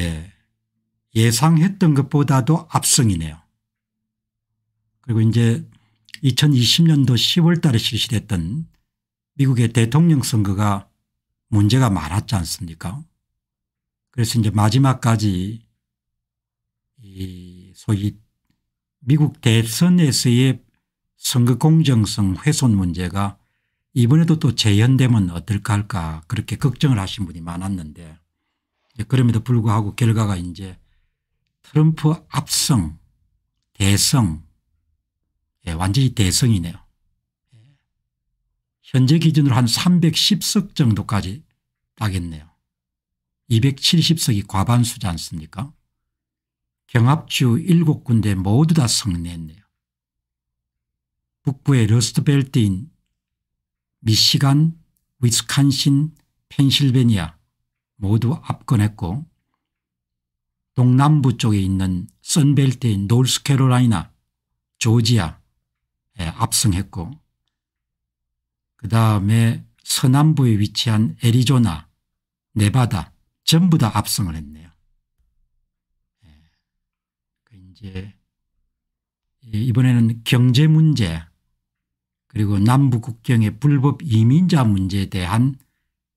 예. 예상했던 것보다도 압승이네요. 그리고 이제 2020년도 10월 달에 실시됐던 미국의 대통령 선거가 문제가 많았지 않습니까? 그래서 이제 마지막까지 이 소위 미국 대선에서의 선거 공정성 훼손 문제가 이번에도 또 재현되면 어떨까 할까 그렇게 걱정을 하신 분이 많았는데 예, 그럼에도 불구하고 결과가 이제 트럼프 압승 대성 예, 완전히 대성이네요. 예. 현재 기준으로 한 310석 정도까지 따겠네요. 270석이 과반수지 않습니까 경합주 7군데 모두 다 승리했네요. 북부의 러스트벨트인 미시간, 위스칸신, 펜실베니아 모두 압권했고 동남부 쪽에 있는 선벨트인 노스캐롤라이나 조지아에 압승했고 그 다음에 서남부에 위치한 애리조나 네바다 전부 다 압승을 했네요. 예. 그 이제 이번에는 경제 문제 그리고 남부 국경의 불법 이민자 문제에 대한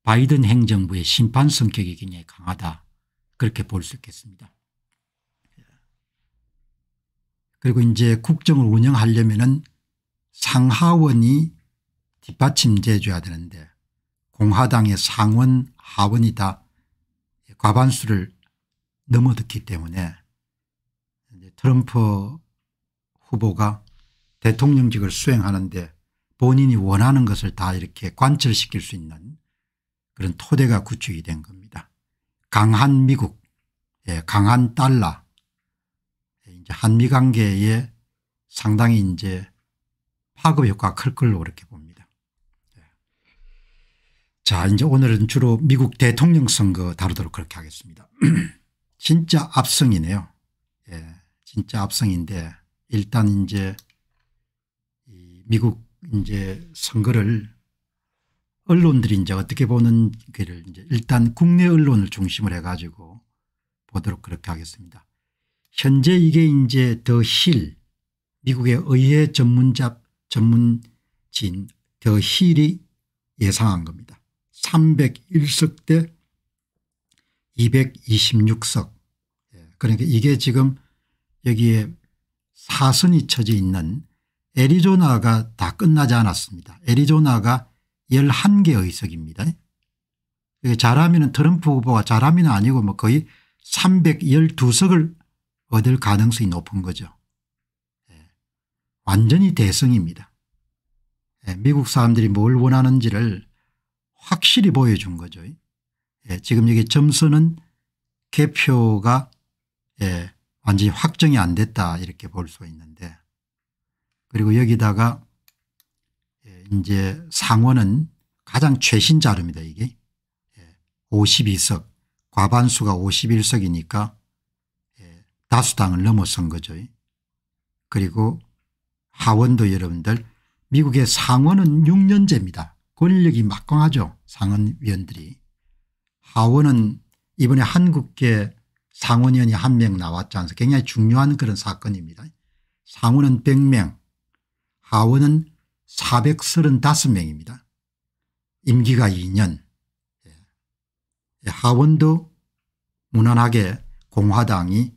바이든 행정부의 심판 성격이 굉장히 강하다 그렇게 볼 수 있겠습니다. 그리고 이제 국정을 운영하려면 상하원이 뒷받침돼 줘야 되는데 공화당의 상원 하원이 다 과반수를 넘어섰기 때문에 트럼프 후보가 대통령직을 수행하는데 본인이 원하는 것을 다 이렇게 관철시킬 수 있는 그런 토대가 구축이 된 겁니다. 강한 미국 예, 강한 달러 예, 이제 한미 관계에 상당히 이제 파급 효과가 클 걸로 그렇게 봅니다. 예. 자 이제 오늘은 주로 미국 대통령 선거 다루도록 그렇게 하겠습니다. 진짜 압승이네요. 예, 진짜 압승인데 일단 이제 미국 이제 선거를 언론들이 이제 어떻게 보는지를 이제 일단 국내 언론을 중심으로 해 가지고 보도록 그렇게 하겠습니다. 현재 이게 이제 더 힐 미국의 의회 전문잡 전문진 더 힐이 예상한 겁니다. 301석 대 226석 그러니까 이게 지금 여기에 사선이 쳐져 있는 애리조나가 다 끝나지 않았습니다. 애리조나가 11개 의석입니다. 예, 잘하면 트럼프 후보가 잘하면 아니고 뭐 거의 312석을 얻을 가능성이 높은 거죠. 예, 완전히 대승입니다. 예, 미국 사람들이 뭘 원하는지를 확실히 보여준 거죠. 지금 여기 점수는 개표가 완전히 확정이 안 됐다 이렇게 볼 수 있는데 그리고 여기다가 이제 상원은 가장 최신 자료입니다 이게 52석 예, 과반수가 51석이니까 예, 다수당을 넘어선 거죠. 그리고 하원도 여러분들 미국의 상원은 6년제입니다. 권력이 막강하죠 상원위원들이. 하원은 이번에 한국계 상원위원이 한 명 나왔지 않습니까 굉장히 중요한 그런 사건입니다. 상원은 100명 하원은 435명입니다. 임기가 2년 예. 예, 하원도 무난하게 공화당이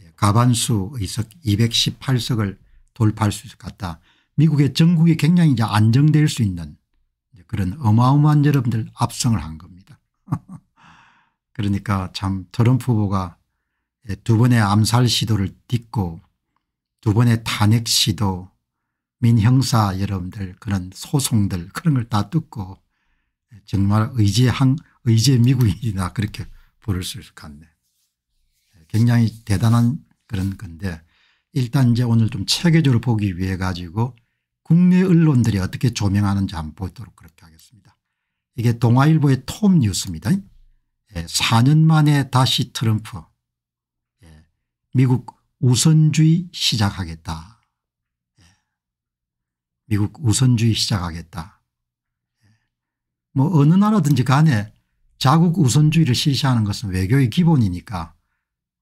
예, 가반수 의석 218석을 돌파할 수 있을 것 같다. 미국의 정국이 굉장히 이제 안정될 수 있는 그런 어마어마한 여러분들 압승을 한 겁니다. 그러니까 참 트럼프 후보가 두 번의 암살 시도를 딛고 두 번의 탄핵 시도 민형사 여러분들 그런 소송들 그런 걸 다 듣고 정말 의제항 의제 미국인이나 그렇게 부를 수 있을 것 같네. 굉장히 대단한 그런 건데 일단 이제 오늘 좀 체계적으로 보기 위해 가지고 국내 언론들이 어떻게 조명하는지 한번 보도록 그렇게 하겠습니다. 이게 동아일보의 톱 뉴스입니다. 4년 예, 만에 다시 트럼프 예, 미국 우선주의 시작하겠다. 미국 우선주의 시작하겠다. 뭐 어느 나라든지 간에 자국 우선주의를 실시하는 것은 외교의 기본이니까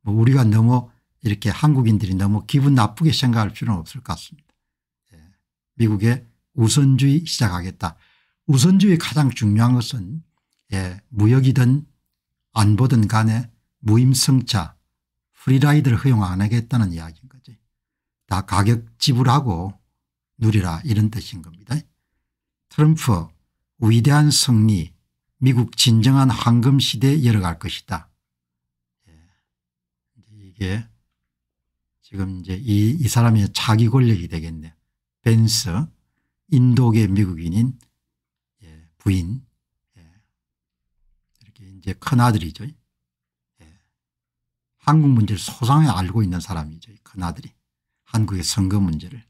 뭐 우리가 너무 이렇게 한국인들이 너무 기분 나쁘게 생각할 필요는 없을 것 같습니다. 예. 미국의 우선주의 시작하겠다. 우선주의 가장 중요한 것은 예, 무역이든 안보든 간에 무임승차 프리라이드를 허용 안 하겠다는 이야기인 거지. 다 가격 지불하고 누리라 이런 뜻인 겁니다. 트럼프 위대한 승리 미국 진정한 황금시대에 열어갈 것이다. 예. 이게 지금 이제 이, 이 사람의 자기 권력이 되겠네. 벤스 인도계 미국인인 예, 부인 예. 이렇게 이제 큰아들이죠. 예. 한국 문제를 소상히 알고 있는 사람이죠. 큰아들이 한국의 선거 문제를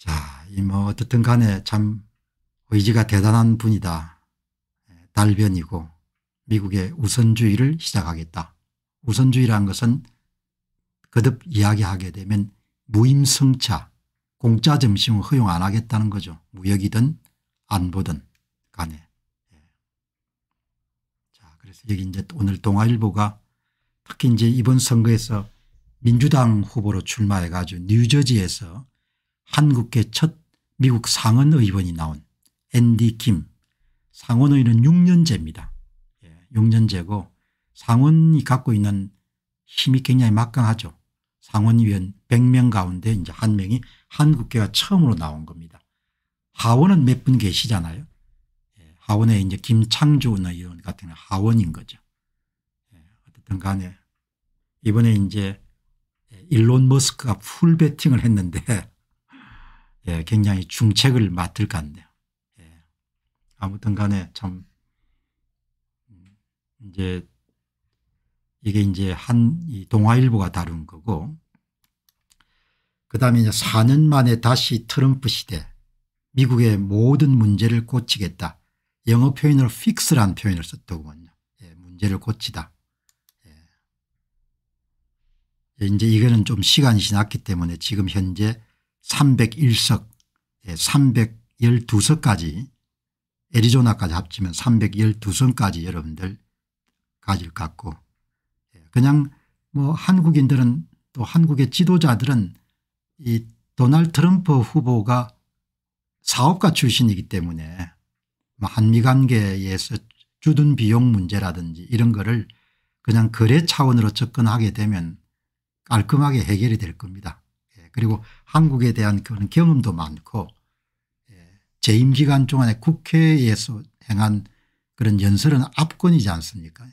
자, 이 뭐어떻든 간에 참 의지가 대단한 분이다. 예, 달변이고 미국의 우선주의를 시작하겠다. 우선주의란 것은 거듭 이야기하게 되면 무임승차 공짜 점심을 허용 안 하겠다는 거죠. 무역이든 안보든 간에. 예. 자, 그래서 여기 이제 오늘 동아일보가 특히 이제 이번 선거에서 민주당 후보로 출마해 가지고 뉴저지에서 한국계 첫 미국 상원의원이 나온 앤디 김 상원의원은 6년제입니다. 6년제고 예, 상원이 갖고 있는 힘이 굉장히 막강하죠. 상원의원 100명 가운데 이제 한 명이 한국계가 처음으로 나온 겁니다. 하원은 몇 분 계시잖아요. 예, 하원에 이제 김창준 의원 같은 경우 하원인 거죠. 예, 어쨌든 간에 이번에 이제 일론 머스크가 풀 베팅을 했는데 예, 굉장히 중책을 맡을 것 같네요. 예. 아무튼 간에 참 음, 이제 이게 이제 한 이 동아일보가 다룬 거고 그다음에 이제 4년 만에 다시 트럼프 시대 미국의 모든 문제를 고치겠다. 영어 표현으로 fix란 표현을 썼더군요. 예, 문제를 고치다. 예. 이제 이거는 좀 시간이 지났기 때문에 지금 현재 301석 312석까지 예, 애리조나까지 합치면 312석까지 여러분들 가질 것 같고 그냥 뭐 한국인들은 또 한국의 지도자들은 이 도널드 트럼프 후보가 사업가 출신이기 때문에 뭐 한미 관계에서 주둔 비용 문제라든지 이런 거를 그냥 거래 차원으로 접근하게 되면 깔끔하게 해결이 될 겁니다. 그리고 한국에 대한 그런 경험도 많고 예, 재임 기간 동안에 국회에서 행한 그런 연설은 압권이지 않습니까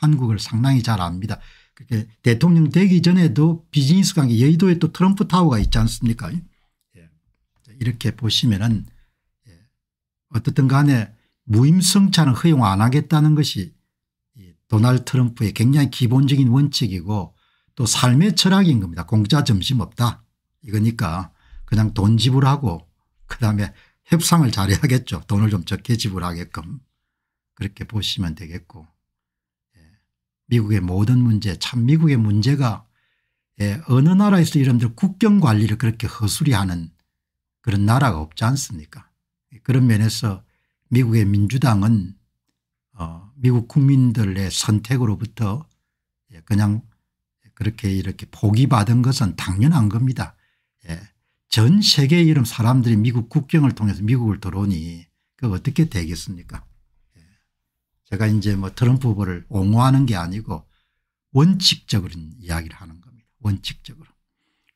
한국을 상당히 잘 압니다. 그게 대통령 되기 전에도 비즈니스 관계 여의도에 또 트럼프 타워가 있지 않습니까 예, 이렇게 보시면은 예, 어떻든 간에 무임승차는 허용 안 하겠다는 것이 도널드 트럼프의 굉장히 기본적인 원칙이고 또 삶의 철학인 겁니다. 공짜 점심 없다. 이거니까 그냥 돈 지불하고 그다음에 협상을 잘해야겠죠. 돈을 좀 적게 지불하게끔 그렇게 보시면 되겠고 예. 미국의 모든 문제 참 미국의 문제가 예. 어느 나라에서 이런들 국경 관리를 그렇게 허술히 하는 그런 나라가 없지 않습니까 예, 그런 면에서 미국의 민주당은 어 미국 국민들의 선택으로부터 예, 그냥 그렇게 이렇게 포기받은 것은 당연한 겁니다. 전 세계의 이런 사람들이 미국 국경을 통해서 미국을 들어오니 그 어떻게 되겠습니까 예. 제가 이제 뭐 트럼프 후보를 옹호하는 게 아니고 원칙적으로 이야기를 하는 겁니다. 원칙적으로.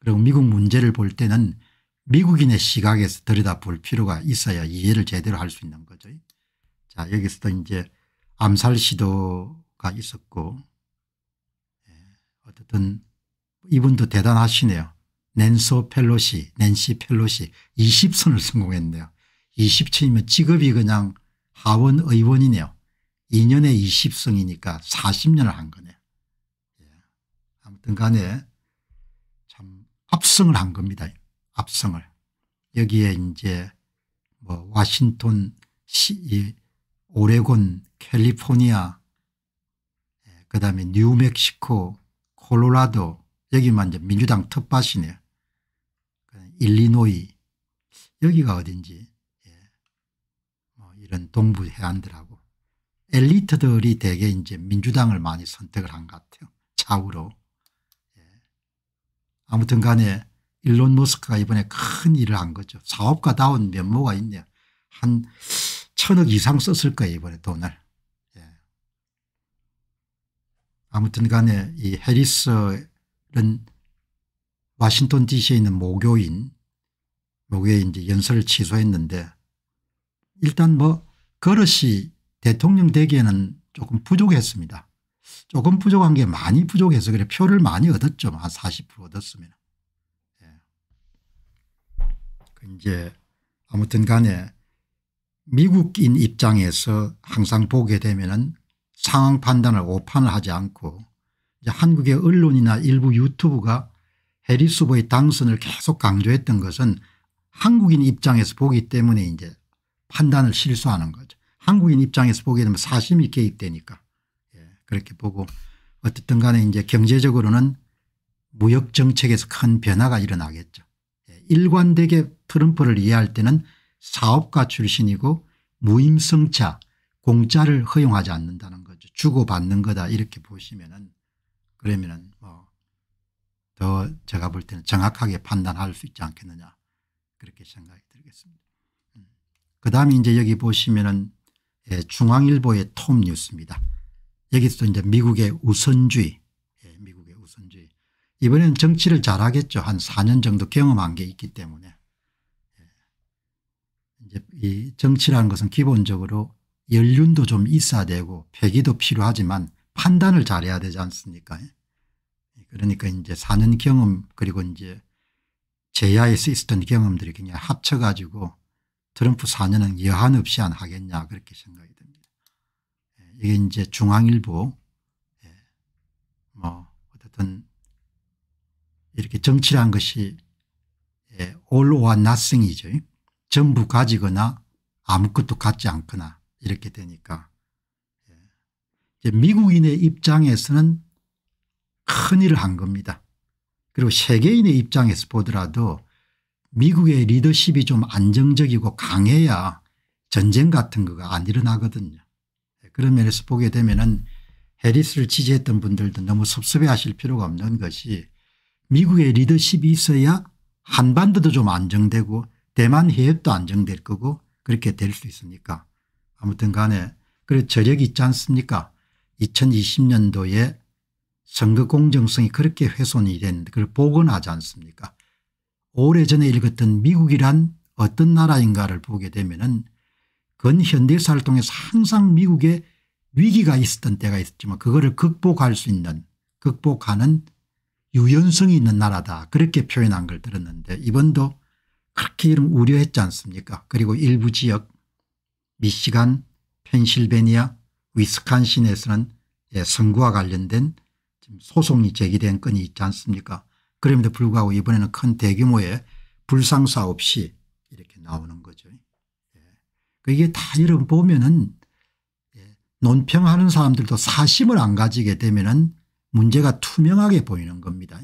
그리고 미국 문제를 볼 때는 미국인의 시각에서 들여다볼 필요가 있어야 이해를 제대로 할 수 있는 거죠. 자 여기서도 이제 암살 시도가 있었고 예. 어쨌든 이분도 대단하시네요. 낸소 펠로시 낸시 펠로시 20선을 성공했네요. 20층이면 직업이 그냥 하원 의원이네요. 2년에 20성이니까 40년을 한 거네요. 예. 아무튼 간에 참 압승을 한 겁니다. 압승을. 여기에 이제 뭐 와싱턴 시, 오레곤, 캘리포니아, 예, 그 다음에 뉴멕시코, 콜로라도 여기만 이제 민주당 텃밭이네요. 일리노이 여기가 어딘지 예. 뭐 이런 동부 해안들하고 엘리트들이 대개 이제 민주당을 많이 선택을 한 것 같아요. 좌우로. 예. 아무튼 간에 일론 머스크가 이번에 큰 일을 한 거죠. 사업가다운 면모가 있네요. 한 천억 이상 썼을 거예요 이번에 돈을. 예. 아무튼 간에 이 해리스는 와싱턴 d c 에 있는 모교인 요게 이제 연설을 취소했는데 일단 뭐 그릇이 대통령 되기에는 조금 부족했습니다. 조금 부족한 게 많이 부족해서 그래 표를 많이 얻었죠. 한 40% 얻었으면. 예. 그 이제 아무튼 간에 미국인 입장에서 항상 보게 되면은 상황 판단을 오판을 하지 않고 한국의 언론이나 일부 유튜브가 해리스 보의 당선을 계속 강조했던 것은 한국인 입장에서 보기 때문에 이제 판단을 실수하는 거죠. 한국인 입장에서 보게 되면 사심이 개입되니까 예, 그렇게 보고 어쨌든 간에 이제 경제적으로는 무역 정책에서 큰 변화가 일어나겠죠. 예, 일관되게 트럼프를 이해할 때는 사업가 출신이고 무임승차 공짜를 허용하지 않는다는 거죠. 주고받는 거다 이렇게 보시면은 그러면은 뭐더 제가 볼 때는 정확하게 판단할 수 있지 않겠느냐. 그렇게 생각이 들겠습니다. 음. 그 다음에 이제 여기 보시면은 예, 중앙일보의 톰 뉴스입니다. 여기서 이제 미국의 우선주의, 예, 미국의 우선주의. 이번에는 정치를 잘하겠죠. 한 4년 정도 경험한 게 있기 때문에. 예. 이제 이 정치라는 것은 기본적으로 연륜도 좀 있어야 되고 폐기도 필요하지만 판단을 잘해야 되지 않습니까? 그러니까 이제 4년 경험 그리고 이제 제야에서 있었던 경험들이 그냥 합쳐가지고 트럼프 4년은 여한 없이 안 하겠냐 그렇게 생각이 듭니다. 예, 이게 이제 중앙일보 예, 뭐 어쨌든 이렇게 정치란 것이 올와 예, 나승이죠. 전부 가지거나 아무것도 갖지 않거나 이렇게 되니까 미국인의 입장에서는 큰 일을 한 겁니다. 그리고 세계인의 입장에서 보더라도 미국의 리더십이 좀 안정적이고 강해야 전쟁 같은 거가 안 일어나거든요. 그런 면에서 보게 되면은 해리스를 지지했던 분들도 너무 섭섭해 하실 필요가 없는 것이 미국의 리더십이 있어야 한반도도 좀 안정되고 대만 해협도 안정될 거고 그렇게 될 수 있으니까 아무튼 간에 그래 저력이 있지 않습니까 2020년도에 선거 공정성이 그렇게 훼손이 된 그걸 복원하지 않습니까 오래전에 읽었던 미국이란 어떤 나라인가를 보게 되면 은 근현대사를 통해서 항상 미국에 위기가 있었던 때가 있었지만 그거를 극복할 수 있는 극복하는 유연성이 있는 나라다 그렇게 표현한 걸 들었는데 이번도 그렇게 이름 우려했지 않습니까 그리고 일부 지역 미시간 펜실베니아 위스콘신에서는 예, 선거와 관련된 소송이 제기된 건이 있지 않습니까 그럼에도 불구하고 이번에는 큰 대규모의 불상사 없이 이렇게 나오는 거죠. 예. 그 이게 다 여러분 보면은 예. 논평하는 사람들도 사심을 안 가지게 되면은 문제가 투명하게 보이는 겁니다.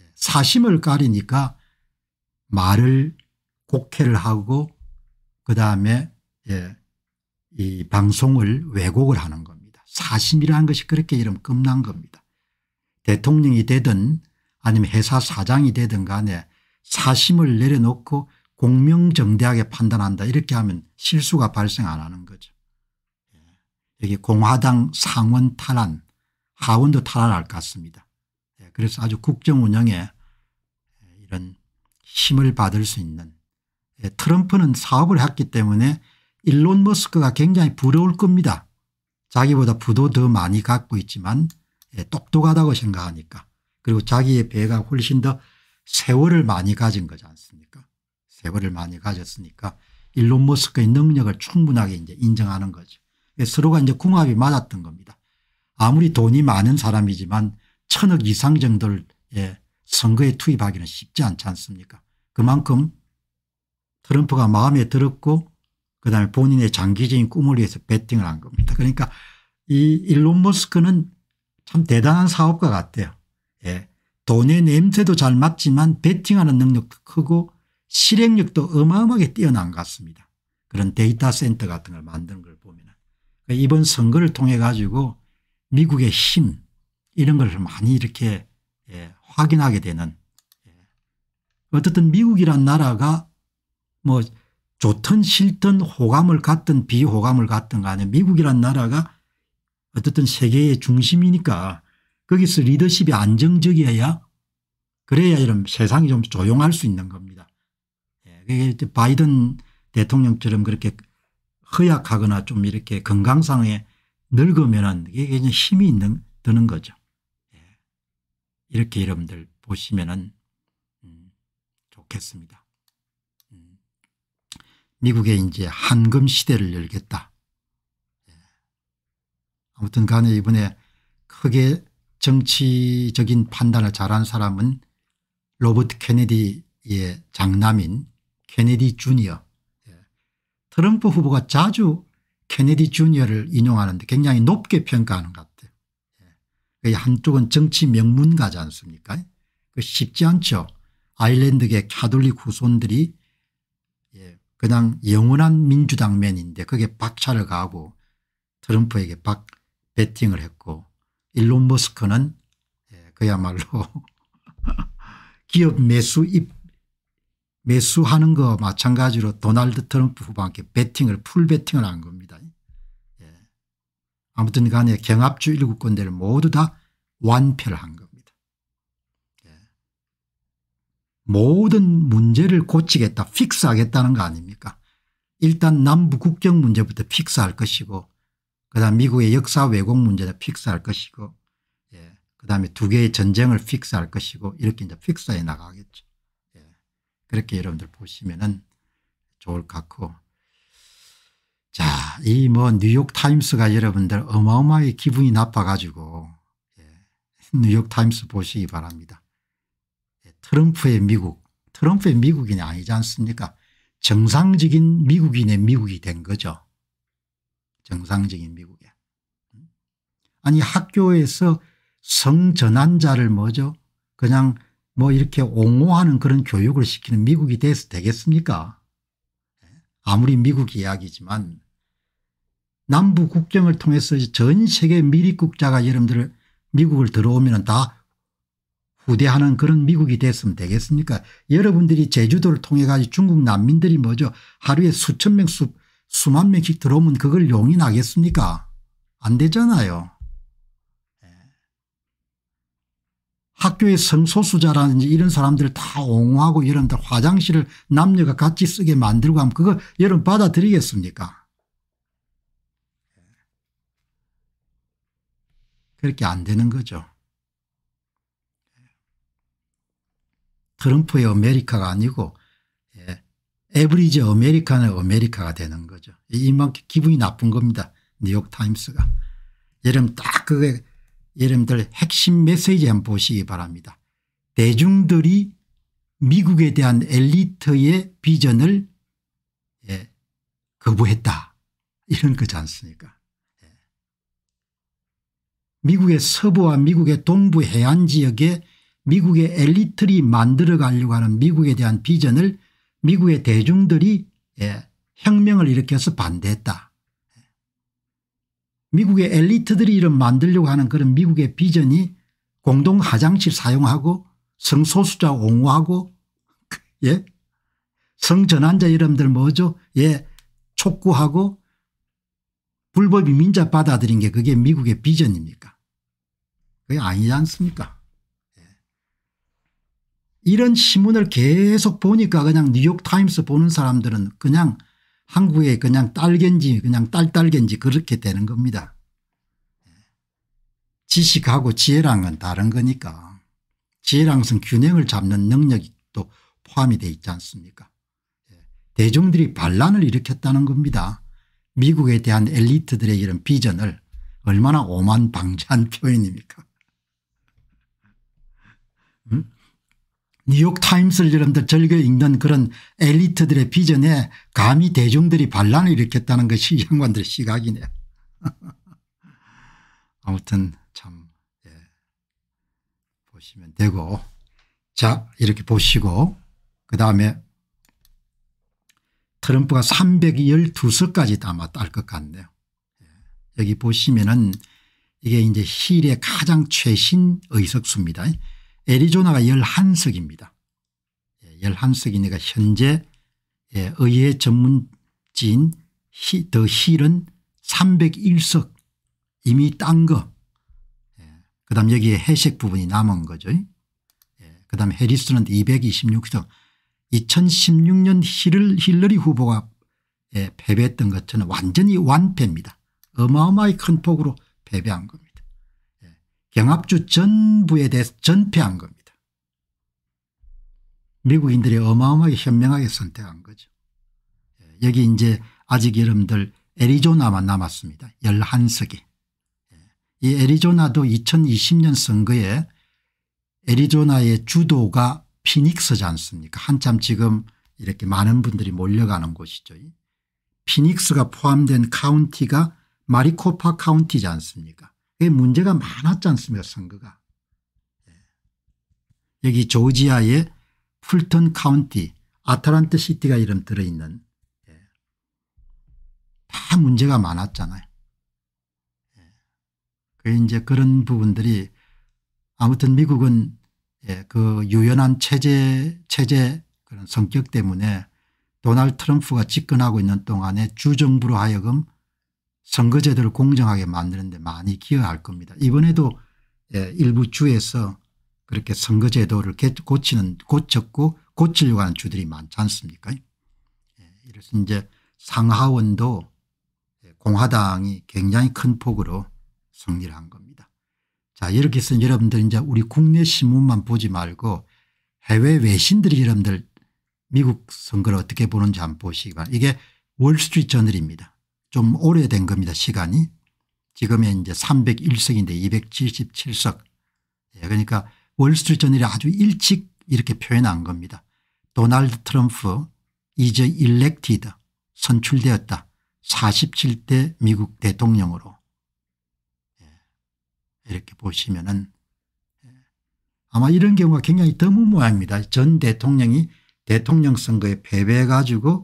예. 사심을 가리니까 말을 곡해를 하고 그다음에 예, 이 방송을 왜곡을 하는 겁니다. 사심이라는 것이 그렇게 이름 끝난 겁니다. 대통령이 되든 아니면 회사 사장이 되든 간에 사심을 내려놓고 공명정대하게 판단한다 이렇게 하면 실수가 발생 안 하는 거죠. 여기 예. 공화당 상원 탈환 하원도 탈환할 것 같습니다. 예, 그래서 아주 국정운영에 이런 힘을 받을 수 있는 예, 트럼프는 사업을 했기 때문에 일론 머스크가 굉장히 부러울 겁니다. 자기보다 부도 더 많이 갖고 있지만 예, 똑똑하다고 생각하니까 그리고 자기의 배가 훨씬 더 세월을 많이 가진 거지 않습니까 세월을 많이 가졌으니까 일론 머스크의 능력을 충분하게 이제 인정하는 거죠. 서로가 이제 궁합이 맞았던 겁니다. 아무리 돈이 많은 사람이지만 천억 이상 정도를 예, 선거에 투입하기는 쉽지 않지 않습니까 그만큼 트럼프가 마음에 들었고 그다음에 본인의 장기적인 꿈을 위해서 배팅을한 겁니다. 그러니까 이 일론 머스크는 참 대단한 사업가 같아요. 예. 돈의 냄새도 잘 맞지만 베팅하는 능력도 크고 실행력도 어마어마하게 뛰어난 것 같습니다. 그런 데이터 센터 같은 걸 만드는 걸 보면 그러니까 이번 선거를 통해 가지고 미국의 힘 이런 걸 많이 이렇게 예, 확인하게 되는 예. 어쨌든 미국이란 나라가 뭐 좋든 싫든 호감을 갖든 비호감을 갖든 간에 미국이란 나라가 어쨌든 세계의 중심이니까 거기서 리더십이 안정적이어야 그래야 이런 세상이 좀 조용할 수 있는 겁니다. 예, 바이든 대통령처럼 그렇게 허약하거나 좀 이렇게 건강상에 늙으면 이게 힘이 있는, 드는 거죠. 예, 이렇게 여러분들 보시면은 음, 좋겠습니다. 음, 미국의 이제 한금 시대를 열겠다. 아무튼 간에 이번에 크게 정치적인 판단을 잘한 사람은 로버트 케네디의 장남인 케네디 주니어 예. 트럼프 후보가 자주 케네디 주니어를 인용하는데 굉장히 높게 평가하는 것 같아요. 예. 한쪽은 정치 명문가지 않습니까 그 쉽지 않죠. 아일랜드계 카톨릭 후손들이 예, 그냥 영원한 민주당맨인데 그게 박차를 가고 트럼프에게 박 베팅을 했고 일론 머스크는 예, 그야말로 기업 매수 입 매수하는 거 마찬가지로 도널드 트럼프 후보한테 베팅을 풀 베팅을 한 겁니다. 예. 아무튼 간에 경합주 일곱 군데를 모두 다 완패를 한 겁니다. 예. 모든 문제를 고치겠다 픽스하겠다는 거 아닙니까 일단 남북 국경 문제부터 픽스할 것이고 그다음 미국의 역사 왜곡 문제를 픽스할 것이고 예. 그다음에 두 개의 전쟁을 픽스할 것이고 이렇게 이제 픽스해 나가겠죠. 예. 그렇게 여러분들 보시면은 좋을 것 같고 자, 이 뭐 뉴욕타임스가 여러분들 어마어마하게 기분이 나빠가지고 예. 뉴욕타임스 보시기 바랍니다. 예. 트럼프의 미국, 트럼프의 미국인이 아니지 않습니까? 정상적인 미국인의 미국이 된 거죠. 정상적인 미국에. 음? 아니 학교에서 성전환자를 뭐죠 그냥 뭐 이렇게 옹호하는 그런 교육을 시키는 미국이 돼서 되겠습니까 예? 아무리 미국 이야기지만 남부 국경을 통해서 전 세계 미립국자가 여러분들 미국을 들어오면 다 후대하는 그런 미국이 됐으면 되겠습니까 여러분들이 제주도를 통해 가지고 중국 난민들이 뭐죠 하루에 수천 명 수, 수만 명씩 들어오면 그걸 용인하겠습니까 안 되잖아요. 예. 학교의 성소수자라든지 이런 사람들을 다 옹호하고 여러분들 화장실을 남녀가 같이 쓰게 만들고 하면 그걸 여러분 받아들이겠습니까 예. 그렇게 안 되는 거죠. 예. 트럼프의 아메리카가 아니고 에브리지 아메리카노 아메리카가 되는 거죠. 이만큼 기분이 나쁜 겁니다. 뉴욕타임스가. 여러분 딱 그게 여러분들 핵심 메시지 한번 보시기 바랍니다. 대중들이 미국에 대한 엘리트의 비전을 예, 거부했다. 이런 거지 않습니까 예. 미국의 서부와 미국의 동부 해안 지역에 미국의 엘리트를 만들어가려고 하는 미국에 대한 비전을 미국의 대중들이 예, 혁명을 일으켜서 반대했다. 미국의 엘리트들이 이런 만들려고 하는 그런 미국의 비전이 공동 화장실 사용하고 성소수자 옹호하고 예 성전환자 이름들 뭐죠 예 촉구하고 불법 이민자 받아들인 게 그게 미국의 비전입니까 그게 아니지 않습니까 이런 신문을 계속 보니까 그냥 뉴욕타임스 보는 사람들은 그냥 한국에 그냥 딸겐지 그냥 딸딸겐지 그렇게 되는 겁니다. 지식하고 지혜랑은 다른 거니까 지혜랑은 균형을 잡는 능력이 또 포함이 돼 있지 않습니까 예. 대중들이 반란을 일으켰다는 겁니다. 미국에 대한 엘리트들의 이런 비전을 얼마나 오만방자한 표현입니까 뉴욕타임스를 여러분들 즐겨 읽는 그런 엘리트들의 비전에 감히 대중들이 반란을 일으켰다는 것이 양반들의 시각이네요. 아무튼 참 예. 보시면 되고 자 이렇게 보시고 그다음에 트럼프가 312석까지 아마 딸 것 같네요. 예. 여기 보시면은 이게 이제 힐의 가장 최신 의석수입니다. 애리조나가 11석입니다. 11석이니까 예, 현재 예, 의회 전문지인 더 힐은 301석 이미 딴 거. 예, 그다음 여기에 해색 부분이 남은 거죠. 그다음 해리스는 226석. 2016년 힐을 힐러리 후보가 패배했던 것처럼 완전히 완패입니다. 어마어마히 큰 폭으로 패배한 겁니다. 경합주 전부에 대해서 전폐한 겁니다. 미국인들이 어마어마하게 현명하게 선택한 거죠. 예, 여기 이제 아직 여러분들 애리조나만 남았습니다. 11석이. 예, 이 애리조나도 2020년 선거에 애리조나의 주도가 피닉스지 않습니까 한참 지금 이렇게 많은 분들이 몰려가는 곳이죠. 피닉스가 포함된 카운티가 마리코파 카운티지 않습니까 문제가 많았지 않습니까 선거가. 예. 여기 조지아의 풀턴 카운티 아틀란타 시티가 이름 들어있는 예. 다 문제가 많았잖아요. 예. 그 이제 그런 부분들이 아무튼 미국은 그 유연한 체제 체제 그런 성격 때문에 도널 트럼프가 집권하고 있는 동안에 주정부로 하여금 선거제도를 공정하게 만드는 데 많이 기여할 겁니다. 이번에도 예, 일부 주에서 그렇게 선거제도를 고치는 고쳤고 고치려고 하는 주들이 많지 않습니까 예, 이래서 이제 상하원도 예, 공화당이 굉장히 큰 폭으로 승리를 한 겁니다. 자 이렇게 해서 여러분들 이제 우리 국내 신문만 보지 말고 해외 외신들이 여러분들 미국 선거를 어떻게 보는지 한번 보시기 바랍니다. 이게 월스트리트 저널입니다. 좀 오래된 겁니다. 시간이. 지금의 이제 301석인데 277석. 예, 그러니까 월스트리트저널이 아주 일찍 이렇게 표현한 겁니다. 도널드 트럼프 이제 일렉티드 선출되었다. 47대 미국 대통령으로 예, 이렇게 보시면은 예. 아마 이런 경우가 굉장히 드문 모양입니다. 전 대통령이 대통령 선거에 패배해 가지고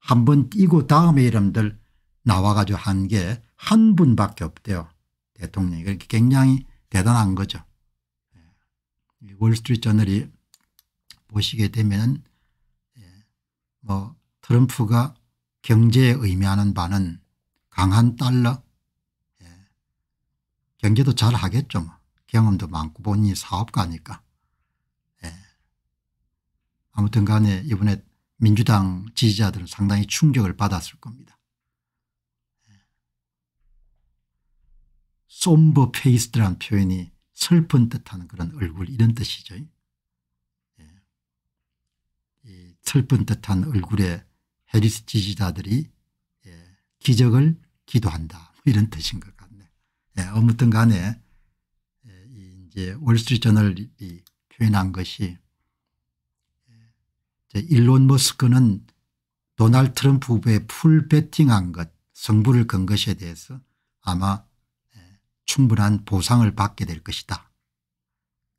한번 뛰고 다음에 이름들 나와가지고 한 게 한 분밖에 없대요. 대통령이. 그러니 굉장히 대단한 거죠. 예. 월스트리트저널이 보시게 되면 예, 뭐 트럼프가 경제에 의미하는 바는 강한 달러 예, 경제도 잘 하겠죠. 뭐. 경험도 많고 본인이 사업가니까. 아무튼 간에 이번에 민주당 지지자들은 상당히 충격을 받았을 겁니다. 솜버 페이스라는 표현이 슬픈 듯하는 그런 얼굴 이런 뜻이죠. 예. 슬픈 뜻한 얼굴에 해리스 지지자들이 예, 기적을 기도한다 뭐 이런 뜻인 것 같네. 예, 아무튼 간에 예, 이제 월스트리트저널이 표현한 것이 일론 머스크는 도널드 트럼프 후보에 풀 베팅한 것 성부를 건 것에 대해서 아마 충분한 보상을 받게 될 것이다.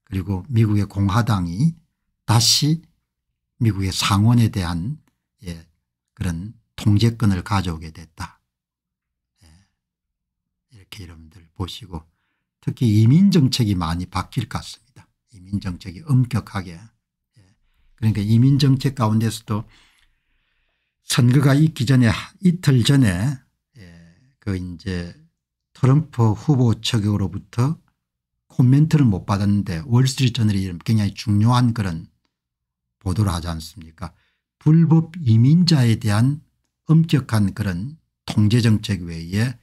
그리고 미국의 공화당이 다시 미국의 상원에 대한 예, 그런 통제권을 가져오게 됐다. 예, 이렇게 여러분들 보시고 특히 이민정책이 많이 바뀔 것 같습니다. 이민정책이 엄격하게 예, 그러니까 이민정책 가운데서도 선거가 있기 전에 이틀 전에 예, 그 이제 트럼프 후보 측으로부터 코멘트를 못 받았는데 월스트리트저널이 굉장히 중요한 그런 보도를 하지 않습니까 불법 이민자에 대한 엄격한 그런 통제정책 외에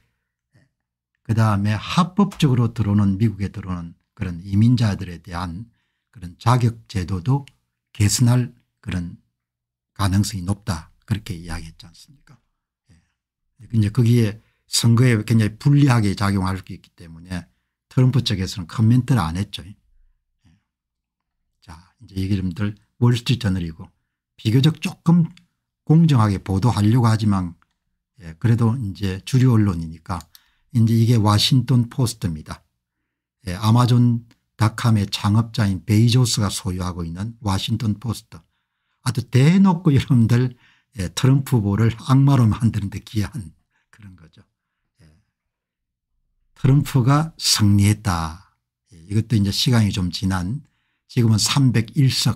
그다음에 합법적으로 들어오는 미국에 들어오는 그런 이민자들에 대한 그런 자격 제도도 개선할 그런 가능성이 높다 그렇게 이야기했지 않습니까 이제 예. 거기에 선거에 굉장히 불리하게 작용할 수 있기 때문에 트럼프 측에서는 커멘트를 안 했죠. 예. 자 이제 이름들 월스트리트저널이고 비교적 조금 공정하게 보도하려고 하지만 예, 그래도 이제 주류 언론이니까 이제 이게 워싱턴 포스트입니다. 예, 아마존 닷컴의 창업자인 베이조스가 소유하고 있는 워싱턴 포스트. 아주 대놓고 여러분들 예, 트럼프 보를 악마로 만드는 데 기여한 그런 거죠. 트럼프가 승리했다. 예, 이것도 이제 시간이 좀 지난 지금은 301석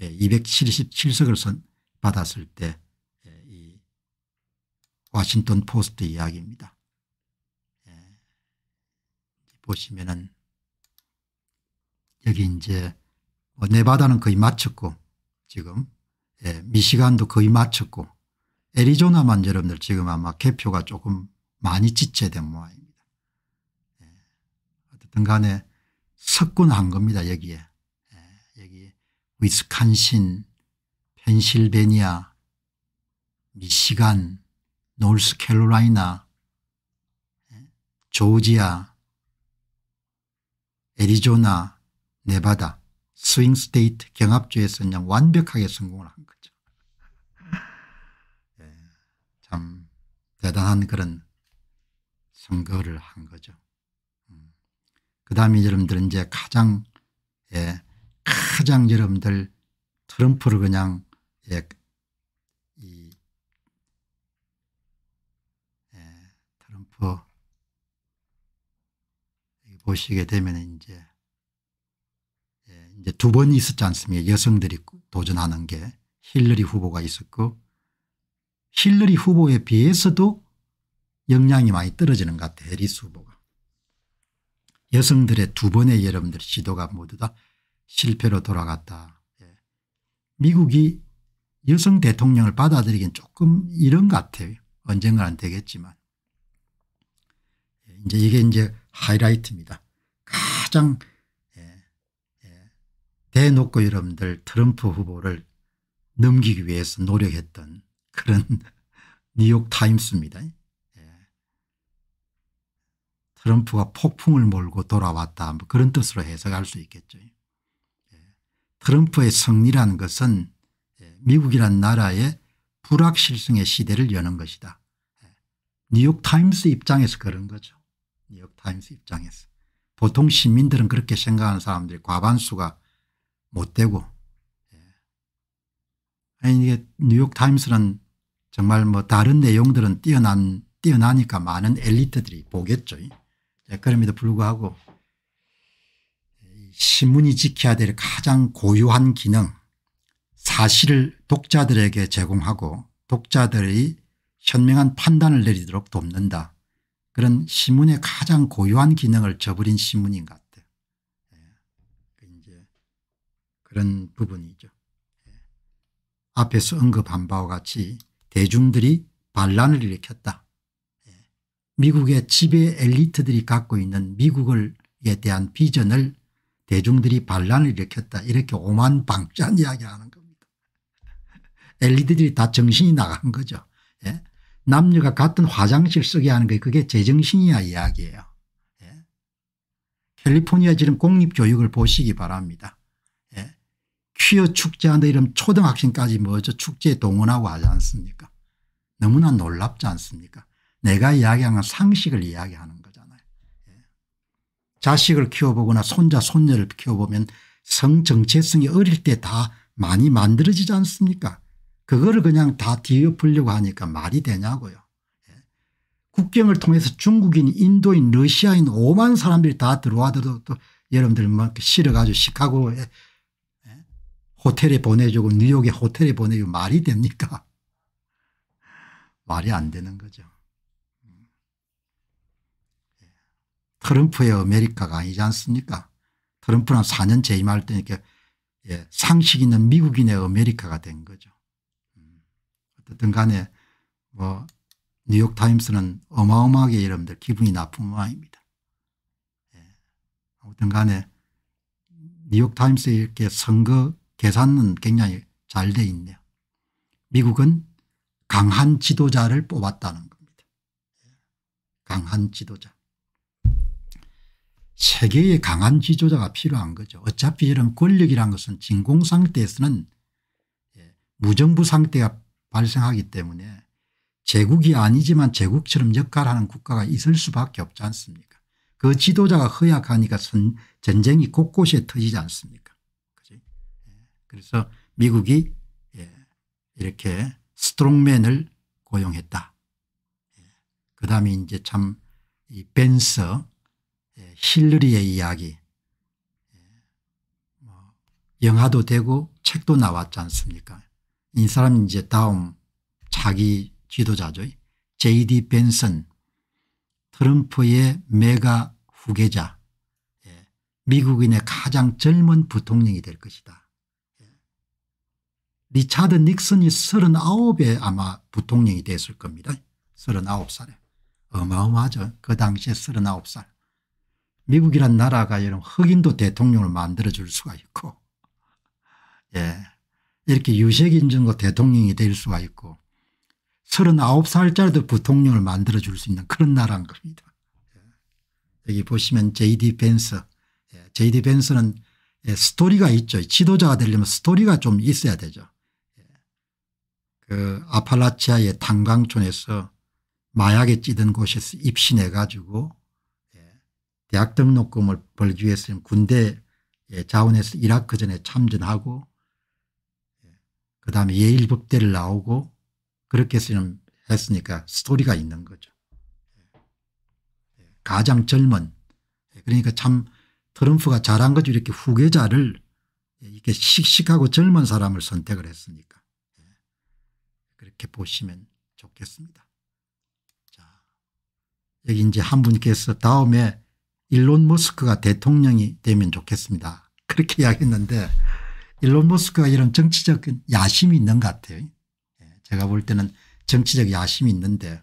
277석을 예, 선 받았을 때 와싱턴 예, 포스트 이야기입니다. 보시면은 여기 이제 뭐 네바다는 거의 마쳤고 지금 미시간도 거의 마쳤고 애리조나만 여러분들 지금 아마 개표가 조금 많이 지체된 모양입니다. 어쨌든 간에 석군한 겁니다 여기에. 예, 여기 위스칸신 펜실베니아 미시간 노스캐롤라이나 예, 조지아 애리조나 네바다 스윙 스테이트 경합주에서 그냥 완벽하게 성공을 한 거죠. 예, 참 대단한 그런 선거를 한 거죠. 그다음에 여러분들 이제 가장 예, 가장 여러분들 트럼프를 그냥 예, 이, 예, 트럼프 보시게 되면 이제 예, 이제 두 번 있었지 않습니까? 여성들이 도전하는 게 힐러리 후보가 있었고 힐러리 후보에 비해서도 역량이 많이 떨어지는 것 같아요. 해리스 후보가. 여성들의 두 번의 여러분들 시도가 모두 다 실패로 돌아갔다. 예. 미국이 여성 대통령을 받아들이긴 조금 이런 같아요. 언젠가 안 되겠지만. 예. 이제 이게 이제 하이라이트입니다. 가장 예, 예, 대놓고 여러분들 트럼프 후보를 넘기기 위해서 노력했던 그런 뉴욕타임스입니다. 트럼프가 폭풍을 몰고 돌아왔다 뭐 그런 뜻으로 해석할 수 있겠죠. 예. 트럼프의 승리라는 것은 예, 미국이란 나라의 불확실성의 시대를 여는 것이다. 예. 뉴욕타임스 입장에서 그런 거죠. 뉴욕타임스 입장에서. 보통 시민들은 그렇게 생각하는 사람들이 과반수가 못 되고 아니 이게 뉴욕타임스는 정말 뭐 다른 내용들은 뛰어난 뛰어나니까 많은 엘리트들이 보겠죠. 네, 그럼에도 불구하고 신문이 지켜야 될 가장 고유한 기능 사실을 독자들에게 제공하고 독자들의 현명한 판단을 내리도록 돕는다. 그런 신문의 가장 고유한 기능을 저버린 신문인 것 같아요. 예. 그 이제 그런 부분이죠. 예. 앞에서 언급한 바와 같이 대중들이 반란을 일으켰다. 미국의 지배 엘리트들이 갖고 있는 미국에 대한 비전을 대중들이 반란을 일으켰다 이렇게 오만방짠 이야기하는 겁니다. 엘리트들이 다 정신이 나간 거죠. 예? 남녀가 같은 화장실 쓰게 하는 게 그게 제정신이야 이야기예요. 예? 캘리포니아 지금 공립교육을 보시기 바랍니다. 예? 퀴어 축제한다 이러면 초등학생까지 뭐죠 축제에 동원하고 하지 않습니까 너무나 놀랍지 않습니까 내가 이야기하는 상식을 이야기하는 거잖아요. 예. 자식을 키워보거나 손자 손녀를 키워보면 성 정체성이 어릴 때 다 많이 만들어지지 않습니까 그거를 그냥 다 뒤엎으려고 하니까 말이 되냐고요. 예. 국경을 통해서 중국인 인도인 러시아인 5만 사람들이 다 들어와도 또 여러분들 막 뭐 실어가지고 시카고에 호텔에 보내주고 뉴욕에 호텔에 보내주고 말이 됩니까 말이 안 되는 거죠. 트럼프의 아메리카가 아니지 않습니까 트럼프는 4년 재임할 때니까 예, 상식 있는 미국인의 아메리카가 된 거죠. 음. 어쨌든 간에 뭐 뉴욕타임스는 어마어마하게 여러분들 기분이 나쁜 모양입니다. 예. 아무튼 간에 뉴욕타임스에 이렇게 선거 계산은 굉장히 잘 돼 있네요. 미국은 강한 지도자를 뽑았다는 겁니다. 예. 강한 지도자. 체계의 강한 지도자가 필요한 거죠. 어차피 이런 권력이란 것은 진공 상태에서는 예, 무정부 상태가 발생하기 때문에 제국이 아니지만 제국처럼 역할하는 국가가 있을 수밖에 없지 않습니까 그 지도자가 허약하니까 선, 전쟁이 곳곳에 터지지 않습니까 그치? 예, 그래서 미국이 예, 이렇게 스트롱맨을 고용했다. 그 다음에 이제 참 이 벤서 힐러리의 예, 이야기 예, 뭐, 영화도 되고 책도 나왔지 않습니까 이사람 이제 다음 자기 지도자죠. JD 벤슨 트럼프의 메가 후계자 예, 미국인의 가장 젊은 부통령이 될 것이다. 리차드 닉슨이 39에 아마 부통령이 됐을 겁니다. 39살에. 어마어마하죠. 그 당시에 39살. 미국이란 나라가 이런 흑인도 대통령을 만들어줄 수가 있고 예 이렇게 유색인 증도 대통령이 될 수가 있고 39살짜리도 부통령을 만들어줄 수 있는 그런 나라인 겁니다. 예. 여기 보시면 JD 벤서. JD 벤서는 스토리가 있죠. 지도자가 되려면 스토리가 좀 있어야 되죠. 예. 그 아팔라치아의 탄광촌에서 마약에 찌든 곳에서 입신해 가지고 대학 등록금을 벌기 위해서 군대 예, 자원에서 이라크전에 그 참전하고 예, 그다음에 예일법대를 나오고 그렇게 했으니까 스토리가 있는 거죠. 예. 가장 젊은 그러니까 참 트럼프가 잘한 거죠. 이렇게 후계자를 이렇게 씩씩하고 젊은 사람을 선택을 했으니까 그렇게 보시면 좋겠습니다. 자 여기 이제 한 분께서 다음에 일론 머스크가 대통령이 되면 좋겠습니다. 그렇게 이야기했는데 일론 머스크가 이런 정치적 야심이 있는 것 같아요. 예, 제가 볼 때는 정치적 야심이 있는데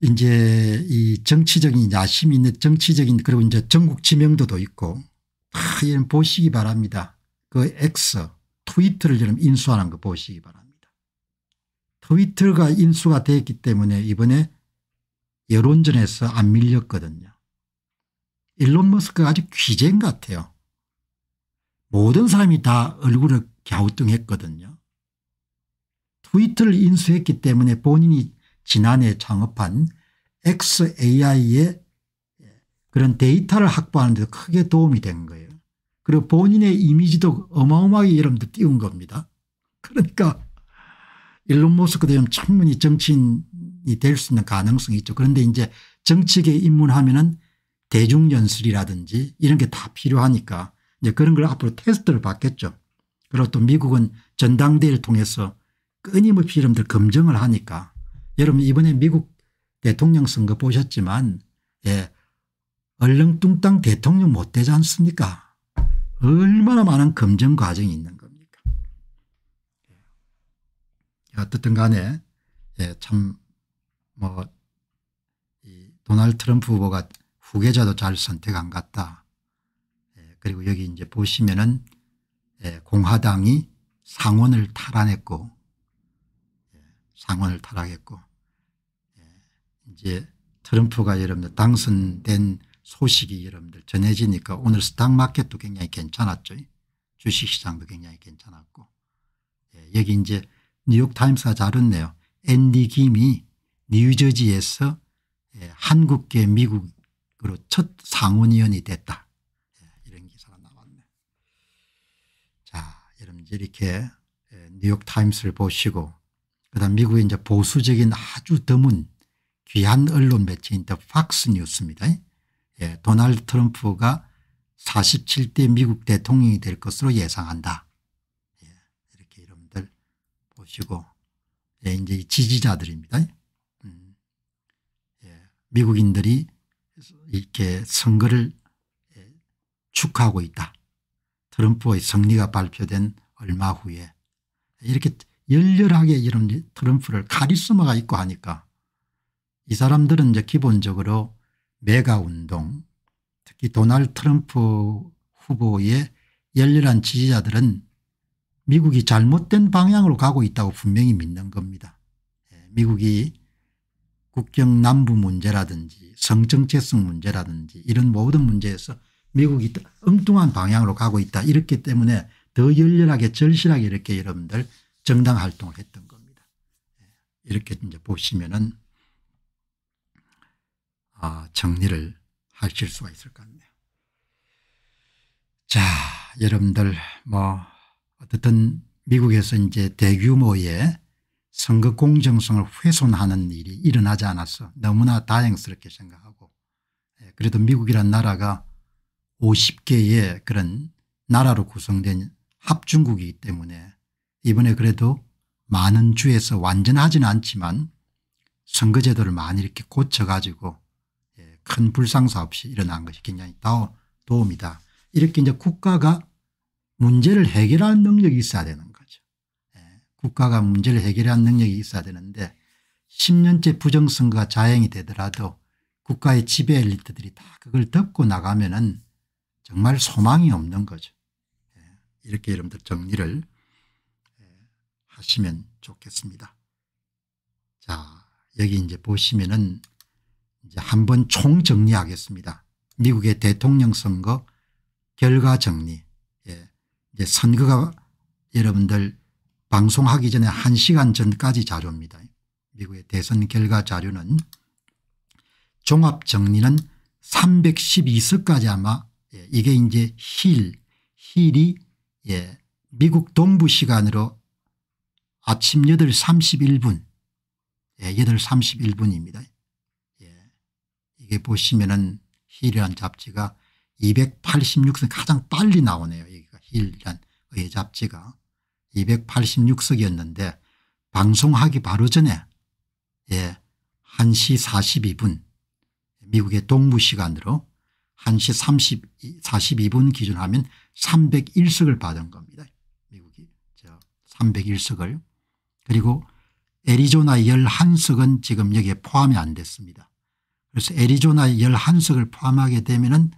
이제 이 정치적인 야심이 있는 정치적인 그리고 이제 전국 지명도도 있고 다 이런 보시기 바랍니다. 그 X 트위터를 지금 인수하는 거 보시기 바랍니다. 트위터가 인수가 되었기 때문에 이번에 여론전에서 안 밀렸거든요. 일론 머스크가 아주 귀재인 것 같아요. 모든 사람이 다 얼굴을 갸우뚱했거든요. 트위터를 인수했기 때문에 본인이 지난해 창업한 XAI의 그런 데이터를 확보하는 데 크게 도움이 된 거예요. 그리고 본인의 이미지도 어마어마하게 이름도 띄운 겁니다. 그러니까 일론 머스크도 좀 충분히 정치인이 될 수 있는 가능성이 있죠. 그런데 이제 정치계에 입문하면은 대중연설이라든지 이런 게 다 필요하니까 이제 그런 걸 앞으로 테스트를 받겠죠. 그리고 또 미국은 전당대회를 통해서 그 끊임없이 여러분들 검증을 하니까 여러분 이번에 미국 대통령 선거 보셨지만 예, 얼렁뚱땅 대통령 못 되지 않습니까 얼마나 많은 검증 과정이 있는 겁니까 예. 어떻든 간에 예, 참뭐 도널드 트럼프 후보가 후계자도 잘 선택 안 갔다. 예, 그리고 여기 이제 보시면은 예, 공화당이 상원을 탈환했고 예, 상원을 탈락했고 이제 트럼프가 여러분들 당선된 소식이 여러분들 전해지니까 오늘 스탁마켓도 굉장히 괜찮았죠. 주식시장도 굉장히 괜찮았고 여기 이제 뉴욕타임스가 잘했네요. 앤디 김이 뉴저지에서 한국계 미국 그리고 첫 상원의원이 됐다. 예, 이런 기사가 나왔네. 자, 여러분 이렇게 예, 뉴욕타임스를 보시고 그다음 미국의 이제 보수적인 아주 드문 귀한 언론 매체인 더 팍스 뉴스입니다. 예, 도널드 트럼프가 47대 미국 대통령이 될 것으로 예상한다. 예, 이렇게 여러분들 보시고 예, 이제 지지자들입니다. 음, 예, 미국인들이 이렇게 선거를 예, 축하하고 있다. 트럼프의 승리가 발표된 얼마 후에 이렇게 열렬하게 이런 트럼프를 카리스마가 있고 하니까 이 사람들은 이제 기본적으로 메가 운동 특히 도널드 트럼프 후보의 열렬한 지지자들은 미국이 잘못된 방향으로 가고 있다고 분명히 믿는 겁니다. 예, 미국이 국경 남부 문제라든지 성정체성 문제라든지 이런 모든 문제에서 미국이 엉뚱한 방향으로 가고 있다. 이렇기 때문에 더 열렬하게 절실하게 이렇게 여러분들 정당 활동을 했던 겁니다. 예, 이렇게 이제 보시면은 아, 정리를 하실 수가 있을 것 같네요. 자, 여러분들 뭐 어떻든 미국에서 이제 대규모의 선거 공정성을 훼손하는 일이 일어나지 않아서 너무나 다행스럽게 생각하고 예, 그래도 미국이란 나라가 50개의 그런 나라로 구성된 합중국이기 때문에 이번에 그래도 많은 주에서 완전하지는 않지만 선거제도를 많이 이렇게 고쳐가지고 예, 큰 불상사 없이 일어난 것이 굉장히 도움이다. 이렇게 이제 국가가 문제를 해결할 능력이 있어야 되는 국가가 문제를 해결하는 능력이 있어야 되는데 10년째 부정선거가 자행이 되더라도 국가의 지배 엘리트들이 다 그걸 덮고 나가면 은 정말 소망이 없는 거죠. 예, 이렇게 여러분들 정리를 예, 하시면 좋겠습니다. 자 여기 이제 보시면은 이제 한번 총정리하겠습니다. 미국의 대통령 선거 결과 정리. 예. 이제 선거가 여러분들 방송하기 전에 1시간 전까지 자료입니다. 미국의 대선 결과 자료는 종합정리는 312석까지 아마 예, 이게 이제 힐 힐이 예, 미국 동부 시간으로 아침 8시 31분 예, 8시 31분입니다. 예, 이게 보시면은 힐이란 잡지가 286석 가장 빨리 나오네요. 여기가 힐이란 의 잡지가 286석이었는데 방송하기 바로 전에 예, 1시 42분 미국의 동부 시간으로 1시 30, 42분 기준하면 301석을 받은 겁니다. 미국이 저 301석을 그리고 애리조나 11석은 지금 여기에 포함이 안 됐습니다. 그래서 애리조나 11석을 포함하게 되면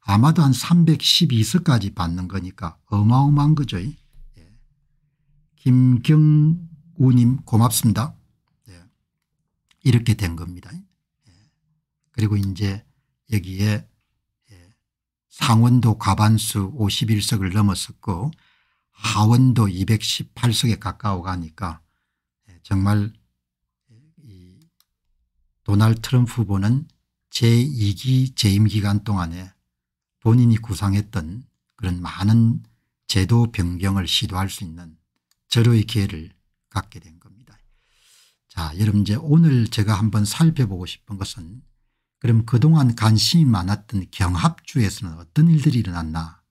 아마도 한 312석까지 받는 거니까 어마어마한 거죠. 김경우님 고맙습니다. 네. 이렇게 된 겁니다. 예. 그리고 이제 여기에 예, 상원도 가반수 51석을 넘었었고 하원도 218석에 가까워 가니까 예, 정말 이 도널드 트럼프 후보는 제2기 재임 기간 동안에 본인이 구상했던 그런 많은 제도 변경을 시도할 수 있는 절호의 기회를 갖게 된 겁니다. 자 여러분 이제 오늘 제가 한번 살펴보고 싶은 것은 그럼 그동안 관심이 많았던 경합주에서는 어떤 일들이 일어났나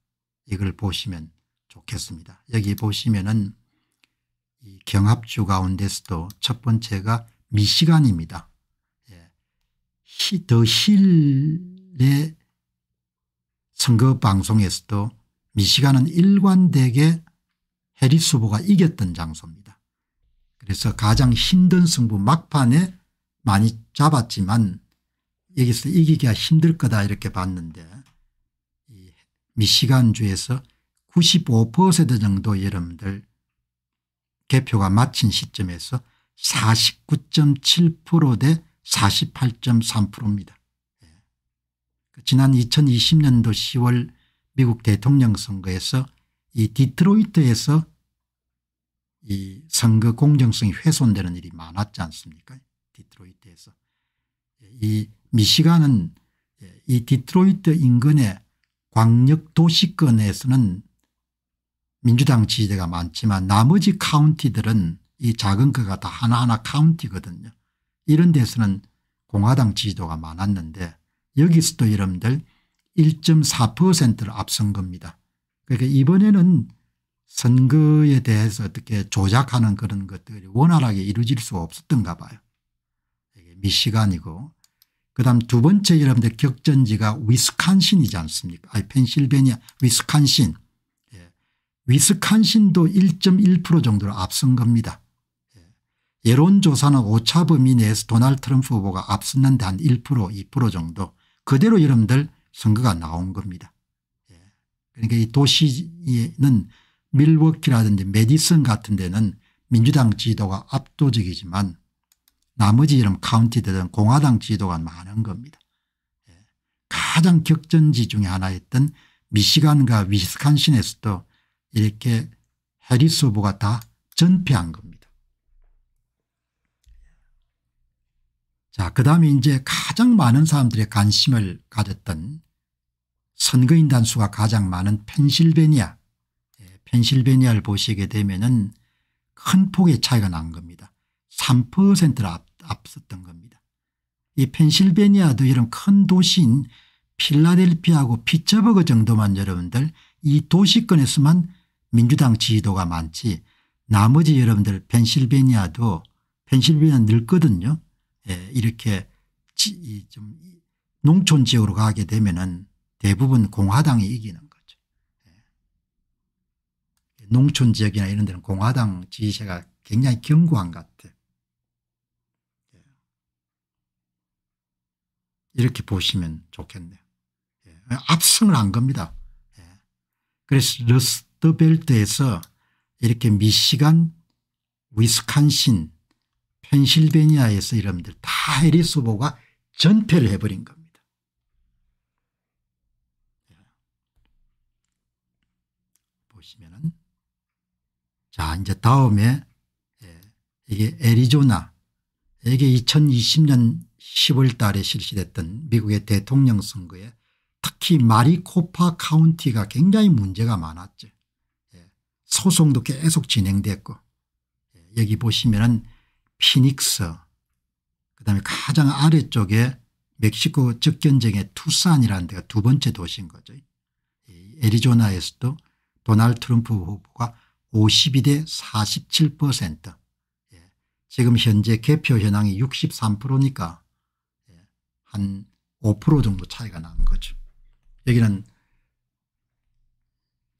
이걸 보시면 좋겠습니다. 여기 보시면은 이 경합주 가운데서도 첫 번째가 미시간입니다. 예. 더 힐의 선거 방송에서도 미시간은 일관되게 대리수보가 이겼던 장소입니다. 그래서 가장 힘든 승부 막판에 많이 잡았지만 여기서 이기기가 힘들 거다 이렇게 봤는데 미시간주에서 95% 정도 여러분들 개표가 마친 시점에서 49.7%대 48.3%입니다. 예. 그 지난 2020년도 10월 미국 대통령 선거에서 이 디트로이트에서 이 선거 공정성이 훼손되는 일이 많았지 않습니까 디트로이트에서. 이 미시간은 예, 이 디트로이트 인근의 광역도시권에서는 민주당 지지대가 많지만 나머지 카운티들은 이 작은 거가 다 하나하나 카운티거든요. 이런 데서는 공화당 지지도가 많았는데 여기서도 여러분들 1.4%를 앞선 겁니다. 그러니까 이번에는 선거에 대해서 어떻게 조작하는 그런 것들이 원활하게 이루어질 수 없었던가 봐요. 미시간이고 그다음 두 번째 여러분들 격전지가 위스콘신이지 않습니까 아니 펜실베니아 위스콘신 예. 위스콘신도 1.1% 정도로 앞선 겁니다. 예. 여론조사는 오차 범위 내에서 도널 트럼프 후보가 앞섰는데 한1% 2% 정도 그대로 여러분들 선거가 나온 겁니다. 예. 그러니까 이 도시는 밀워키라든지 메디슨 같은 데는 민주당 지도가 지 압도적이지만 나머지 이런 카운티들은 공화당 지도가 지 많은 겁니다. 예. 가장 격전지 중에 하나였던 미시간과 위스콘신에서도 이렇게 해리스 후보가 다 전패한 겁니다. 자, 그 다음에 이제 가장 많은 사람들의 관심을 가졌던 선거인단 수가 가장 많은 펜실베니아 펜실베니아를 보시게 되면은 큰 폭의 차이가 난 겁니다. 3%를 앞, 앞섰던 겁니다. 이 펜실베니아도 이런 큰 도시인 필라델피아하고 피츠버그 정도만 여러분들 이 도시권에서만 민주당 지지도가 많지 나머지 여러분들 펜실베니아도 펜실베니아 늘거든요. 예, 이렇게 지, 좀 농촌 지역으로 가게 되면은 대부분 공화당이 이기는 농촌 지역이나 이런 데는 공화당 지지세가 굉장히 견고한 것 같아요. 예. 이렇게 보시면 좋겠네요. 예. 압승을 한 겁니다. 예. 그래서 러스트벨트에서 이렇게 미시간 위스칸신 펜실베니아에서 이런들 다 해리스 후보가 전패를 해버린 겁니다. 자 이제 다음에 예, 이게 애리조나 이게 2020년 10월 달에 실시됐던 미국의 대통령 선거에 특히 마리코파 카운티가 굉장히 문제가 많았죠. 예, 소송도 계속 진행됐고 예, 여기 보시면은 피닉스 그다음에 가장 아래쪽에 멕시코 적견쟁의 투싼이라는 데가 두 번째 도시인 거죠. 애리조나에서도 도널 트럼프 후보가 52대 47% 예. 지금 현재 개표 현황이 63%니까 예. 한5% 정도 차이가 나는 거죠. 여기는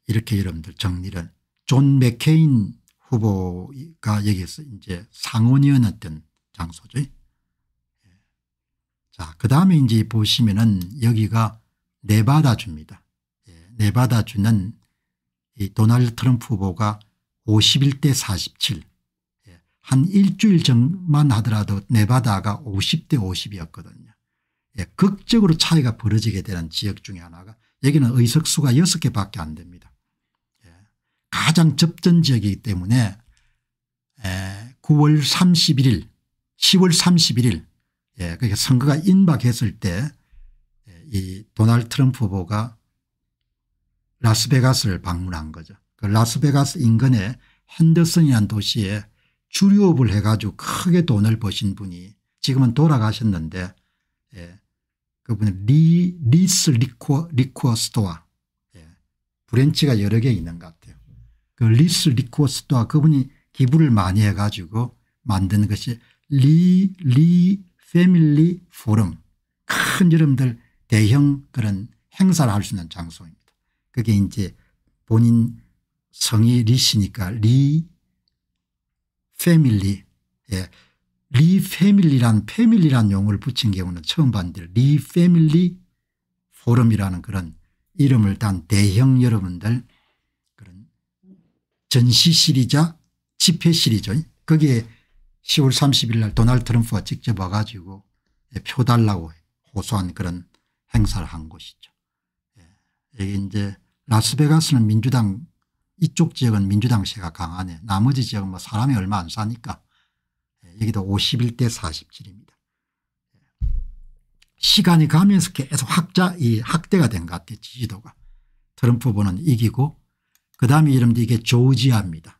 이렇게 여러분들 정리를 존 맥케인 후보가 여기서 이제 상원이었던 장소죠. 예. 자, 그 다음에 이제 보시면은 여기가 네바다주입니다. 예. 네바다주는 이 도널드 트럼프 후보가 51대 47한 예, 일주일 전만 하더라도 네바다가 50대 50이었거든요. 예, 극적으로 차이가 벌어지게 되는 지역 중에 하나가 여기는 의석수가 6개밖에 안 됩니다. 예, 가장 접전 지역이기 때문에 예, 9월 31일 10월 31일 예, 그러니까 선거가 임박했을 때이 예, 도널드 트럼프 후보가 라스베가스를 방문한 거죠. 그 라스베가스 인근의 핸더슨이란 도시에 주류업을 해가지고 크게 돈을 버신 분이 지금은 돌아가셨는데 예. 그분 리, 리스 리코, 리코 스토어 예. 브랜치가 여러 개 있는 것 같아요. 그 리스 리코 스토어 그분이 기부를 많이 해가지고 만든 것이 리, 리 패밀리 포럼 큰 여러분들 대형 그런 행사를 할 수 있는 장소입니다. 그게 이제 본인 성이 리시니까 리 패밀리 예. 리 패밀리란 패밀리란 용어를 붙인 경우는 처음 봤는데 리 패밀리 포럼이라는 그런 이름을 딴 대형 여러분들 그런 전시실이자 집회실이죠. 거기에 10월 30일 날 도널드 트럼프가 직접 와가지고 예, 표 달라고 호소한 그런 행사를 한 곳이죠. 예. 이게 이제 라스베가스는 민주당 이쪽 지역은 민주당 세가 강하네 나머지 지역은 뭐 사람이 얼마 안 사니까 예, 여기도 51대 47입니다. 예. 시간이 가면서 계속 확자 이 학대가 된 것 같아요 지지도가. 트럼프 후보는 이기고 그다음에 이름도 이게 조지아입니다.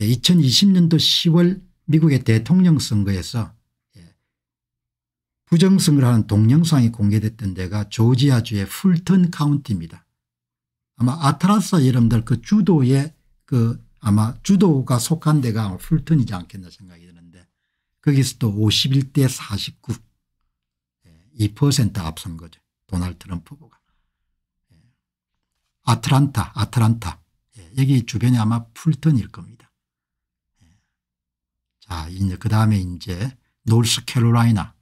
2020년도 예, 10월 미국의 대통령 선거에서 부정선거를 하는 동영상이 공개됐던 데가 조지아주의 풀턴 카운티입니다. 아마 아틀라스 이름들 그주도에그 아마 주도가 속한 데가 풀턴이지 않겠나 생각이 드는데 거기서도 51대 49 2% 앞선 거죠. 도널드 트럼프 후보가. 예. 아틀란타 아틀란타 예, 여기 주변이 아마 풀턴일 겁니다. 예. 자 이제 그 다음에 이제 노스캐롤라이나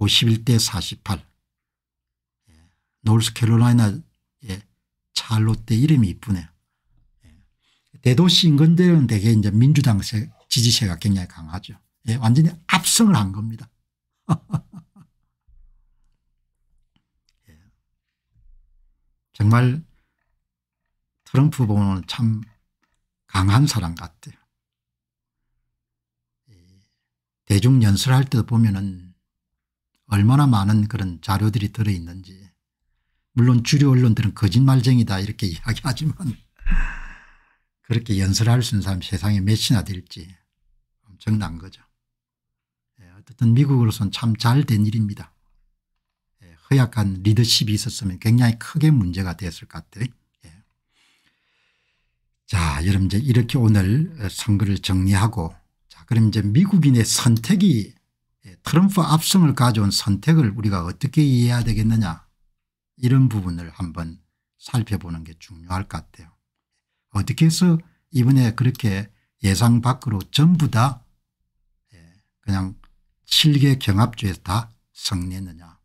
51대 48 노스캐롤라이나 샬롯대 이름이 이쁘네요. 예. 대도시 인근들은 대개 이제 민주당 지지세가 굉장히 강하죠. 예, 완전히 압승을 한 겁니다. 예. 정말 트럼프 보면 참 강한 사람 같아요. 예. 대중 연설할 때도 보면은 얼마나 많은 그런 자료들이 들어있는지 물론 주류 언론들은 거짓말쟁이다 이렇게 이야기하지만 그렇게 연설할 수 있는 사람 세상에 몇이나 될지 엄청난 거죠. 예, 어쨌든 미국으로서는 참 잘 된 일입니다. 예, 허약한 리더십이 있었으면 굉장히 크게 문제가 됐을 것 같아요. 예. 자 여러분 이제 이렇게 오늘 선거를 정리하고 자 그럼 이제 미국인의 선택이 트럼프 압승을 가져온 선택을 우리가 어떻게 이해해야 되겠느냐 이런 부분을 한번 살펴보는 게 중요할 것 같아요. 어떻게 해서 이번에 그렇게 예상 밖으로 전부 다 예, 그냥 7개 경합주에서 다 성리했느냐.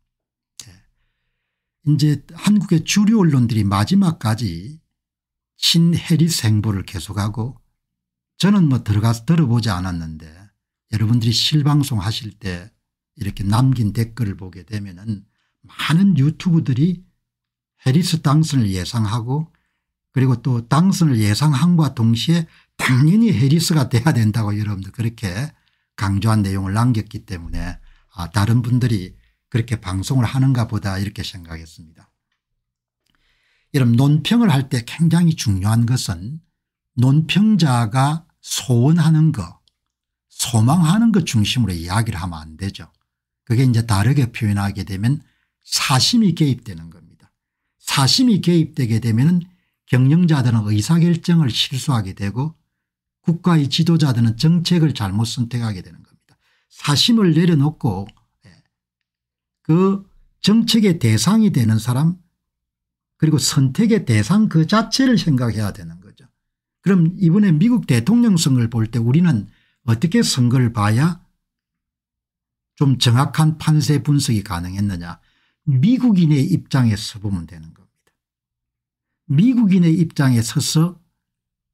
예. 이제 한국의 주류 언론들이 마지막까지 친해리스 보를 계속하고 저는 뭐 들어가서 들어보지 않았는데 여러분들이 실방송 하실 때 이렇게 남긴 댓글을 보게 되면 은 많은 유튜브들이 해리스 당선을 예상하고 그리고 또 당선을 예상함과 동시에 당연히 해리스가 돼야 된다고 여러분들 그렇게 강조한 내용을 남겼기 때문에 아 다른 분들이 그렇게 방송을 하는가 보다 이렇게 생각했습니다. 여러분 논평을 할 때 굉장히 중요한 것은 논평자가 소원하는 것 소망하는 것 중심으로 이야기를 하면 안 되죠. 그게 이제 다르게 표현하게 되면 사심이 개입되는 겁니다. 사심이 개입되게 되면 경영자들은 의사결정을 실수하게 되고 국가의 지도자들은 정책을 잘못 선택하게 되는 겁니다. 사심을 내려놓고 예, 그 정책의 대상이 되는 사람 그리고 선택의 대상 그 자체를 생각해야 되는 거죠. 그럼 이번에 미국 대통령 선거를 볼 때 우리는 어떻게 선거를 봐야 좀 정확한 판세 분석이 가능했느냐 미국인의 입장에서 보면 되는 겁니다. 미국인의 입장에 서서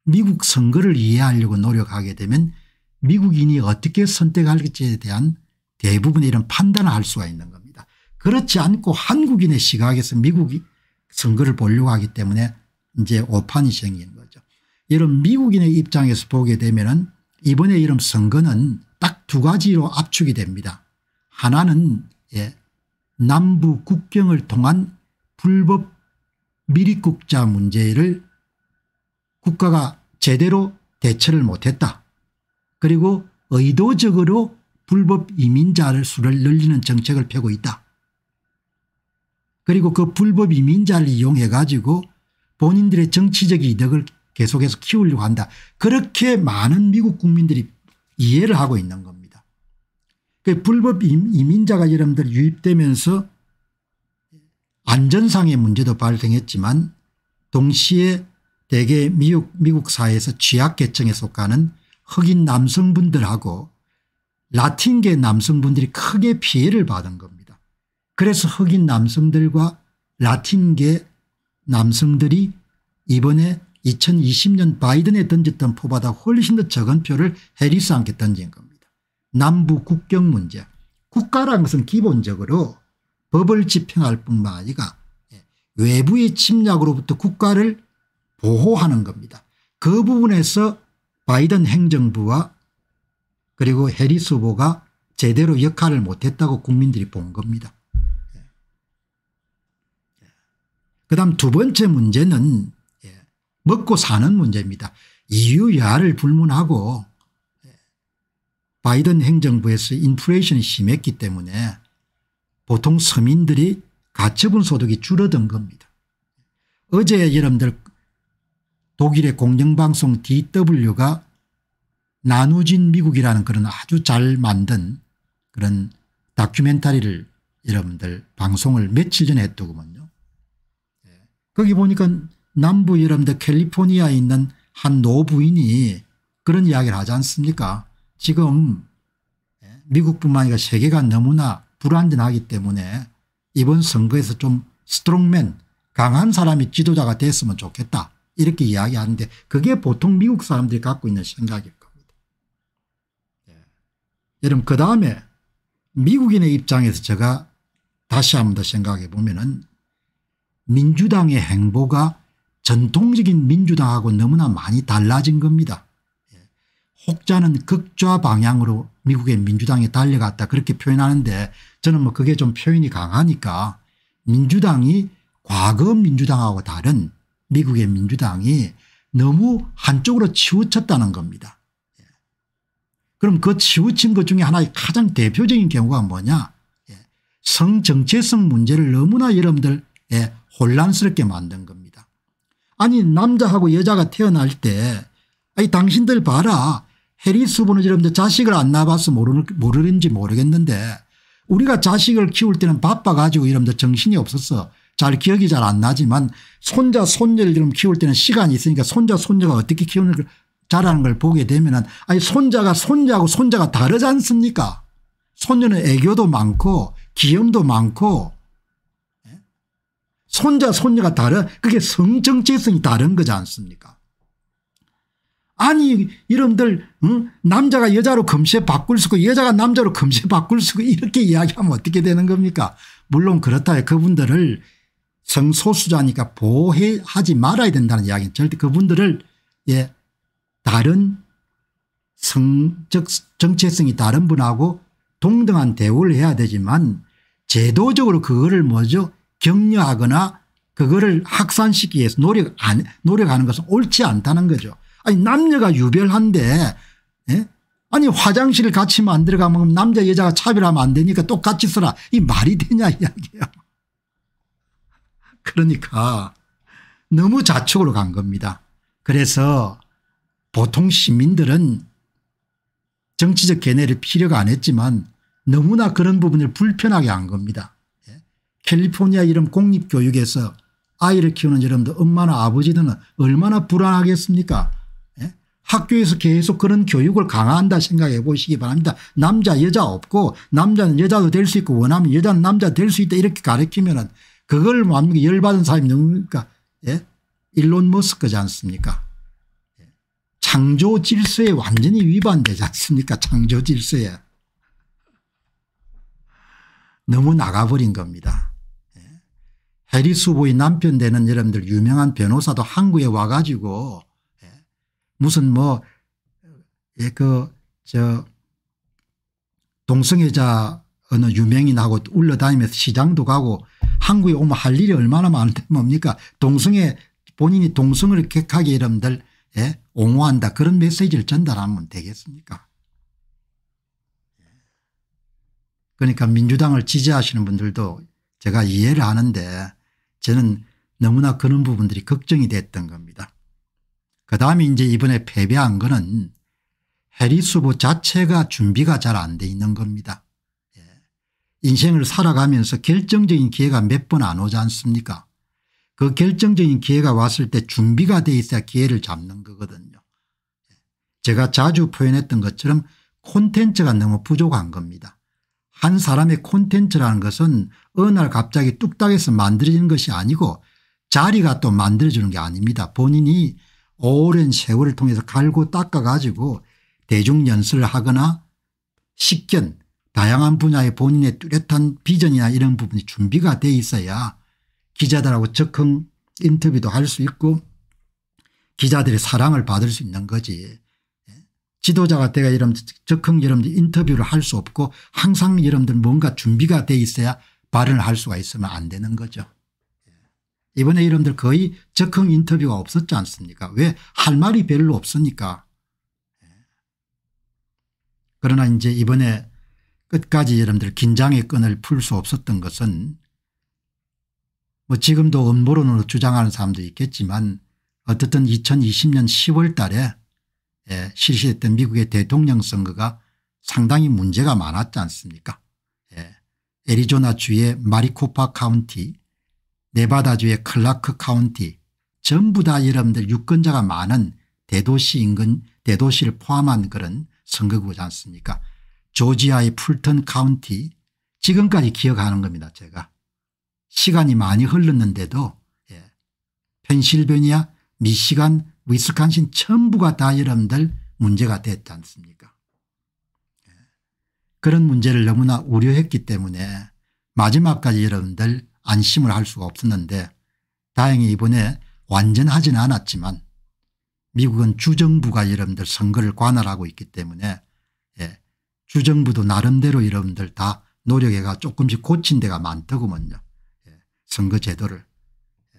미국 선거를 이해하려고 노력하게 되면 미국인이 어떻게 선택할지에 대한 대부분의 이런 판단을 할 수가 있는 겁니다. 그렇지 않고 한국인의 시각에서 미국이 선거를 보려고 하기 때문에 이제 오판이 생긴 거죠. 이런 미국인의 입장에서 보게 되면은 이번에 이런 선거는 딱 두 가지로 압축이 됩니다. 하나는 예, 남북 국경을 통한 불법 미리국자 문제를 국가가 제대로 대처를 못했다. 그리고 의도적으로 불법 이민자를 수를 늘리는 정책을 펴고 있다. 그리고 그 불법 이민자를 이용해 가지고 본인들의 정치적 이득을 계속해서 키우려고 한다. 그렇게 많은 미국 국민들이 이해를 하고 있는 겁니다. 그 불법 이민자가 여러분들 유입되면서 안전상의 문제도 발생했지만 동시에 대개 미국, 미국 사회에서 취약계층에 속하는 흑인 남성분들하고 라틴계 남성분들이 크게 피해를 받은 겁니다. 그래서 흑인 남성들과 라틴계 남성들이 이번에 2020년 바이든에 던졌던 포보다 훨씬 더 적은 표를 해리스한테 던진 겁니다. 남북 국경 문제 국가라는 것은 기본적으로 법을 집행할 뿐만 아니라 예, 외부의 침략으로부터 국가를 보호하는 겁니다. 그 부분에서 바이든 행정부와 그리고 해리스 후보가 제대로 역할을 못했다고 국민들이 본 겁니다. 예. 그 다음 두 번째 문제는 예, 먹고 사는 문제입니다. 이유 야를 불문하고 바이든 행정부에서 인플레이션이 심했기 때문에 보통 서민들이 가처분 소득이 줄어든 겁니다. 어제 여러분들 독일의 공영방송 DW가 나누진 미국이라는 그런 아주 잘 만든 그런 다큐멘터리를 여러분들 방송을 며칠 전에 했더구요 거기 보니까 남부 여러분들 캘리포니아에 있는 한 노부인이 그런 이야기를 하지 않습니까 지금 예? 미국뿐만 아니라 세계가 너무나 불안전하기 때문에 이번 선거에서 좀 스트롱맨 강한 사람이 지도자가 됐으면 좋겠다 이렇게 이야기하는데 그게 보통 미국 사람들이 갖고 있는 생각일 겁니다. 예. 여러분 그 다음에 미국인의 입장에서 제가 다시 한번더 생각해 보면 은 민주당의 행보가 전통적인 민주당하고 너무나 많이 달라진 겁니다. 혹자는 극좌 방향으로 미국의 민주당이 달려갔다 그렇게 표현하는데 저는 뭐 그게 좀 표현이 강하니까 민주당이 과거 민주당하고 다른 미국의 민주당이 너무 한쪽으로 치우쳤다는 겁니다. 예. 그럼 그 치우친 것 중에 하나의 가장 대표적인 경우가 뭐냐 예. 성정체성 문제를 너무나 여러분들 예, 혼란스럽게 만든 겁니다. 아니 남자하고 여자가 태어날 때 아니 당신들 봐라 해리수 부는지라면 자식을 안 낳아봐서 모르는지 모르겠는데 우리가 자식을 키울 때는 바빠가지고 이러면 서 정신이 없어서 잘 기억이 잘 안 나지만 손자 손녀를 이러 키울 때는 시간이 있으니까 손자 손녀가 어떻게 키우는 걸 잘하는 걸 보게 되면은 아니 손자가 손자하고 손자가 다르지 않습니까 손녀는 애교도 많고 기염도 많고 예? 손자 손녀가 다른 그게 성정체성이 다른 거지 않습니까 아니 이름들 응? 남자가 여자로 금세 바꿀 수 있고 여자가 남자로 금세 바꿀 수 있고 이렇게 이야기하면 어떻게 되는 겁니까 물론 그렇다 해 그분들을 성소수자니까 보호하지 말아야 된다는 이야기는 절대 그분들을 예 다른 성적 정체성이 다른 분하고 동등한 대우를 해야 되지만 제도적으로 그거를 뭐죠 격려하거나 그거를 확산시키기 위해서 노력 안, 노력하는 것은 옳지 않다는 거죠. 아니 남녀가 유별한데 예? 아니 화장실 같이 만 들어가면 남자 여자가 차별하면 안 되니까 똑같이 써라이 말이 되냐 이야기야 그러니까 너무 좌측으로 간 겁니다. 그래서 보통 시민들은 정치적 견해를 필요가 안 했지만 너무나 그런 부분을 불편하게 한 겁니다. 예? 캘리포니아 이름 공립교육에서 아이를 키우는 여러분들 엄마나 아버지들은 얼마나 불안하겠습니까 학교에서 계속 그런 교육을 강화한다 생각해 보시기 바랍니다. 남자 여자 없고 남자는 여자도 될 수 있고 원하면 여자는 남자 될 수 있다 이렇게 가르치면 은 그걸 열받은 사람이 누굽니까 예? 일론 머스크지 않습니까 예. 창조 질서에 완전히 위반되지 않습니까 창조 질서에 너무 나가버린 겁니다. 예. 해리스 부의 남편 되는 여러분들 유명한 변호사도 한국에 와가지고 무슨 뭐, 예, 그, 저, 동성애자 어느 유명인하고 울러다니면서 시장도 가고 한국에 오면 할 일이 얼마나 많은데 뭡니까 동성애 본인이 동성을 객하게 여러분들 예? 옹호한다 그런 메시지를 전달하면 되겠습니까 그러니까 민주당을 지지하시는 분들도 제가 이해를 하는데 저는 너무나 그런 부분들이 걱정이 됐던 겁니다. 그다음에 이제 이번에 패배한 거는 해리수 후보 자체가 준비가 잘 안 돼 있는 겁니다. 예. 인생을 살아가면서 결정적인 기회가 몇 번 안 오지 않습니까 그 결정적인 기회가 왔을 때 준비가 돼 있어야 기회를 잡는 거거든요. 예. 제가 자주 표현했던 것처럼 콘텐츠가 너무 부족한 겁니다. 한 사람의 콘텐츠라는 것은 어느 날 갑자기 뚝딱해서 만들어지는 것이 아니고 자리가 또 만들어주는 게 아닙니다. 본인이 오랜 세월을 통해서 갈고 닦아 가지고 대중연설을 하거나 식견 다양한 분야의 본인의 뚜렷한 비전이나 이런 부분이 준비가 돼 있어야 기자들하고 적응 인터뷰도 할 수 있고 기자들의 사랑을 받을 수 있는 거지. 예. 지도자가 내가 여러분들 적응 여러분들 인터뷰를 할 수 없고 항상 여러분들 뭔가 준비가 돼 있어야 발언을 할 수가 있으면 안 되는 거죠. 이번에 여러분들 거의 적흥 인터뷰가 없었지 않습니까 왜 할 말이 별로 없으니까 예. 그러나 이제 이번에 끝까지 여러분들 긴장의 끈을 풀 수 없었던 것은 뭐 지금도 음모론으로 주장하는 사람도 있겠지만 어쨌든 2020년 10월 달에 예, 실시했던 미국의 대통령 선거가 상당히 문제가 많았지 않습니까 예, 애리조나 주의 마리코파 카운티 네바다주의 클라크 카운티 전부 다 여러분들 유권자가 많은 대도시 인근 대도시를 포함한 그런 선거구지 않습니까 조지아의 풀턴 카운티 지금까지 기억하는 겁니다 제가 시간이 많이 흘렀는데도 예. 펜실베니아 미시간 위스칸신 전부가 다 여러분들 문제가 됐지 않습니까 예. 그런 문제를 너무나 우려했기 때문에 마지막까지 여러분들 안심을 할 수가 없었는데 다행히 이번에 완전하지는 않았지만 미국은 주정부가 여러분들 선거를 관할하고 있기 때문에 예, 주정부도 나름대로 여러분들 다 노력해가 조금씩 고친 데가 많더구먼요. 예, 선거 제도를. 예,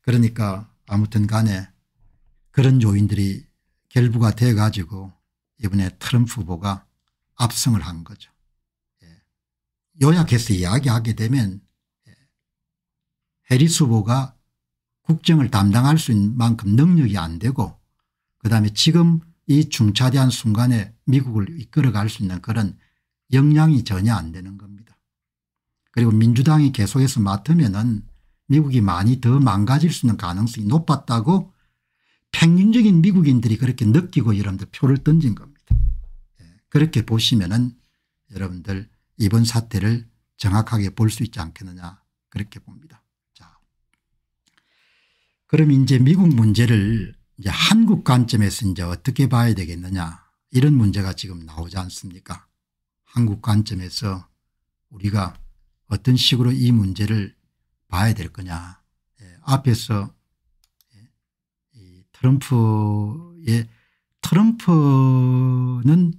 그러니까 아무튼 간에 그런 요인들이 결부가 돼 가지고 이번에 트럼프 후보가 압승을 한 거죠. 예. 요약해서 이야기하게 되면 해리스 후보가 국정을 담당할 수 있는 만큼 능력이 안 되고 그다음에 지금 이 중차대한 순간에 미국을 이끌어갈 수 있는 그런 역량이 전혀 안 되는 겁니다. 그리고 민주당이 계속해서 맡으면 은 미국이 많이 더 망가질 수 있는 가능성이 높았다고 평균적인 미국인들이 그렇게 느끼고 여러분들 표를 던진 겁니다. 예, 그렇게 보시면 은 여러분들 이번 사태를 정확하게 볼 수 있지 않겠느냐 그렇게 봅니다. 그럼 이제 미국 문제를 이제 한국 관점에서 이제 어떻게 봐야 되겠느냐 이런 문제가 지금 나오지 않습니까 한국 관점에서 우리가 어떤 식으로 이 문제를 봐야 될 거냐 예, 앞에서 예, 트럼프의 트럼프는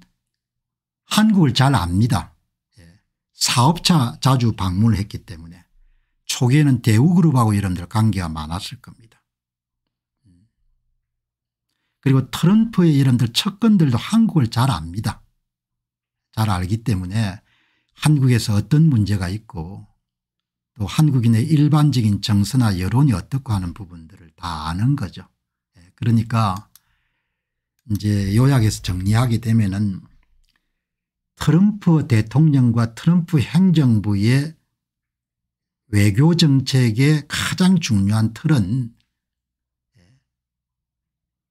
한국을 잘 압니다 예, 사업차 자주 방문을 했기 때문에 초기에는 대우그룹하고 이런 데 관계가 많았을 겁니다 그리고 트럼프의 이런들 척근들도 한국을 잘 압니다. 잘 알기 때문에 한국에서 어떤 문제가 있고 또 한국인의 일반적인 정서나 여론이 어떻고 하는 부분들을 다 아는 거죠. 예, 그러니까 이제 요약해서 정리하게 되면은 트럼프 대통령과 트럼프 행정부의 외교 정책의 가장 중요한 틀은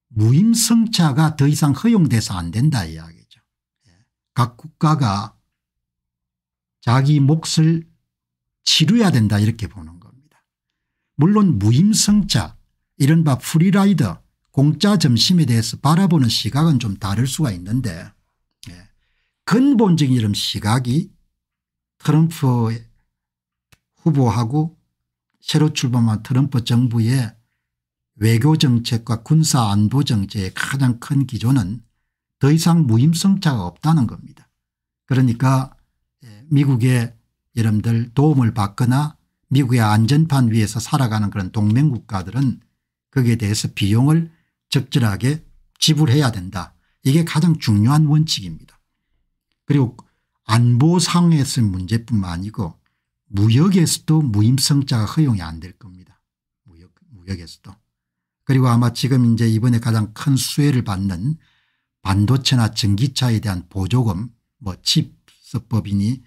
무임승차가 더 이상 허용돼서 안 된다 이야기죠. 예. 각 국가가 자기 몫을 치료야 된다 이렇게 보는 겁니다. 물론 무임승차 이른바 프리라이더 공짜 점심에 대해서 바라보는 시각은 좀 다를 수가 있는데 예. 근본적인 이런 시각이 트럼프 후보하고 새로 출범한 트럼프 정부의 외교정책과 군사안보정책의 가장 큰 기조는 더 이상 무임승차가 없다는 겁니다. 그러니까 예, 미국의 여러분들 도움을 받거나 미국의 안전판 위에서 살아가는 그런 동맹국가들은 거기에 대해서 비용을 적절하게 지불해야 된다. 이게 가장 중요한 원칙입니다. 그리고 안보상에서 문제뿐만 아니고 무역에서도 무임승차가 허용이 안 될 겁니다. 무역, 무역에서도. 그리고 아마 지금 이제 이번에 가장 큰 수혜를 받는 반도체나 전기차에 대한 보조금 뭐 칩서법이니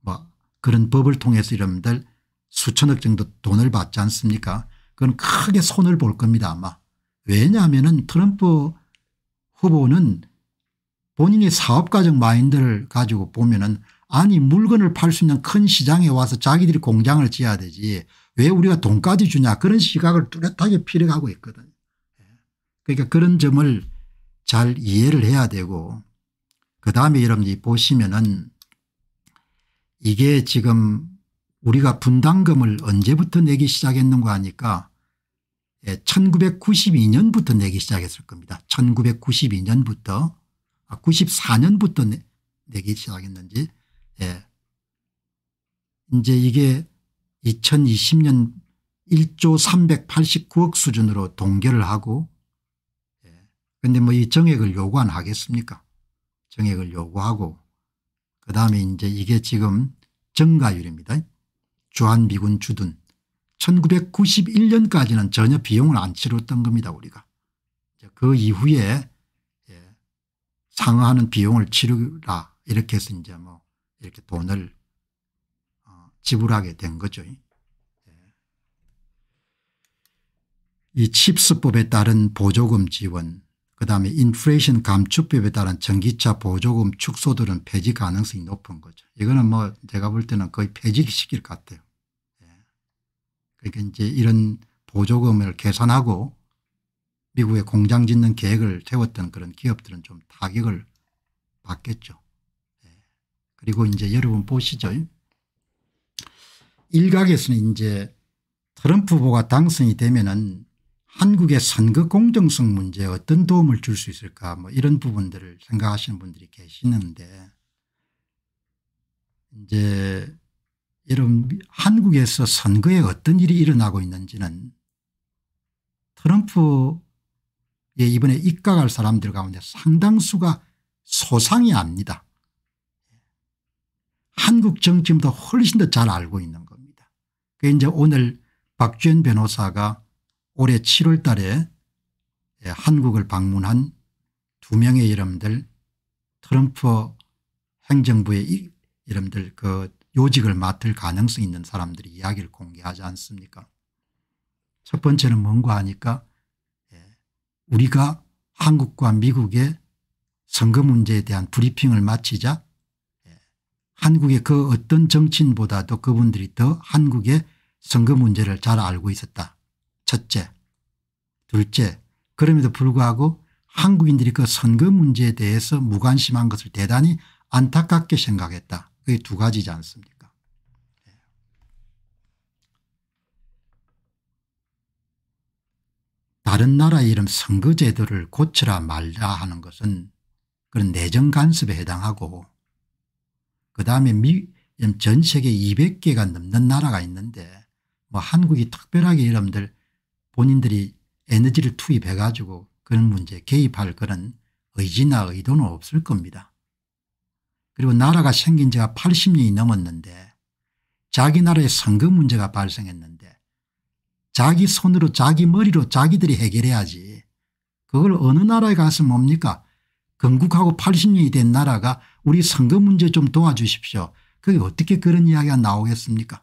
뭐 그런 법을 통해서 이름들 수천억 정도 돈을 받지 않습니까 그건 크게 손을 볼 겁니다 아마 왜냐하면 트럼프 후보는 본인이 사업가적 마인드를 가지고 보면 은 아니 물건을 팔 수 있는 큰 시장에 와서 자기들이 공장을 지어야 되지 왜 우리가 돈까지 주냐 그런 시각을 뚜렷하게 필요하고 있거든요. 예. 그러니까 그런 점을 잘 이해를 해야 되고 그다음에 여러분이 보시면은 이게 지금 우리가 분담금을 언제부터 내기 시작했는가 하니까 1992년부터 예, 내기 시작했을 겁니다. 1992년부터 94년부터 아, 내기 시작했는지 예. 이제 이게 2020년 1조 389억 수준으로 동결을 하고 그런데 예. 뭐이 정액을 요구안 하겠습니까 정액을 요구하고 그다음에 이제 이게 지금 증가율입니다 주한미군 주둔 1991년까지는 전혀 비용을 안 치렀던 겁니다 우리가. 그 이후에 예, 상하는 비용을 치르라 이렇게 해서 이제 뭐 이렇게 돈을 지불하게 된 거죠. 이 칩스법에 따른 보조금 지원 그다음에 인플레이션 감축법에 따른 전기차 보조금 축소들은 폐지 가능성이 높은 거죠. 이거는 뭐 제가 볼 때는 거의 폐지시킬 것 같아요. 예. 그러니까 이제 이런 보조금을 계산하고 미국의 공장 짓는 계획을 세웠던 그런 기업들은 좀 타격을 받겠죠. 예. 그리고 이제 여러분 보시죠. 일각에서는 이제 트럼프 후보가 당선이 되면은 한국의 선거 공정성 문제에 어떤 도움을 줄 수 있을까 뭐 이런 부분들을 생각하시는 분들이 계시는데 이제 여러분 한국에서 선거에 어떤 일이 일어나고 있는지는 트럼프에 이번에 입각할 사람들 가운데 상당수가 소상이 압니다. 한국 정치보다 훨씬 더 잘 알고 있는 이제 오늘 박주현 변호사가 올해 7월 달에 예, 한국을 방문한 두 명의 이름들 트럼프 행정부의 이름들 그 요직을 맡을 가능성이 있는 사람들이 이야기를 공개하지 않습니까 첫 번째는 뭔가 하니까 예, 우리가 한국과 미국의 선거 문제에 대한 브리핑을 마치자 한국의 그 어떤 정치인보다도 그분들이 더 한국의 선거 문제를 잘 알고 있었다. 첫째. 둘째. 그럼에도 불구하고 한국인들이 그 선거 문제에 대해서 무관심한 것을 대단히 안타깝게 생각했다. 그게 두 가지지 않습니까 예. 다른 나라의 이런 선거제도를 고쳐라 말라 하는 것은 그런 내정 간섭에 해당하고 그다음에 미, 전 세계 200개가 넘는 나라가 있는데 뭐 한국이 특별하게 여러분들 본인들이 에너지를 투입해 가지고 그런 문제에 개입할 그런 의지나 의도는 없을 겁니다. 그리고 나라가 생긴 지가 80년이 넘었는데 자기 나라의 선거 문제가 발생했는데 자기 손으로 자기 머리로 자기들이 해결해야지 그걸 어느 나라에 가서 뭡니까 건국하고 80년이 된 나라가 우리 선거 문제 좀 도와주십시오. 그게 어떻게 그런 이야기가 나오겠습니까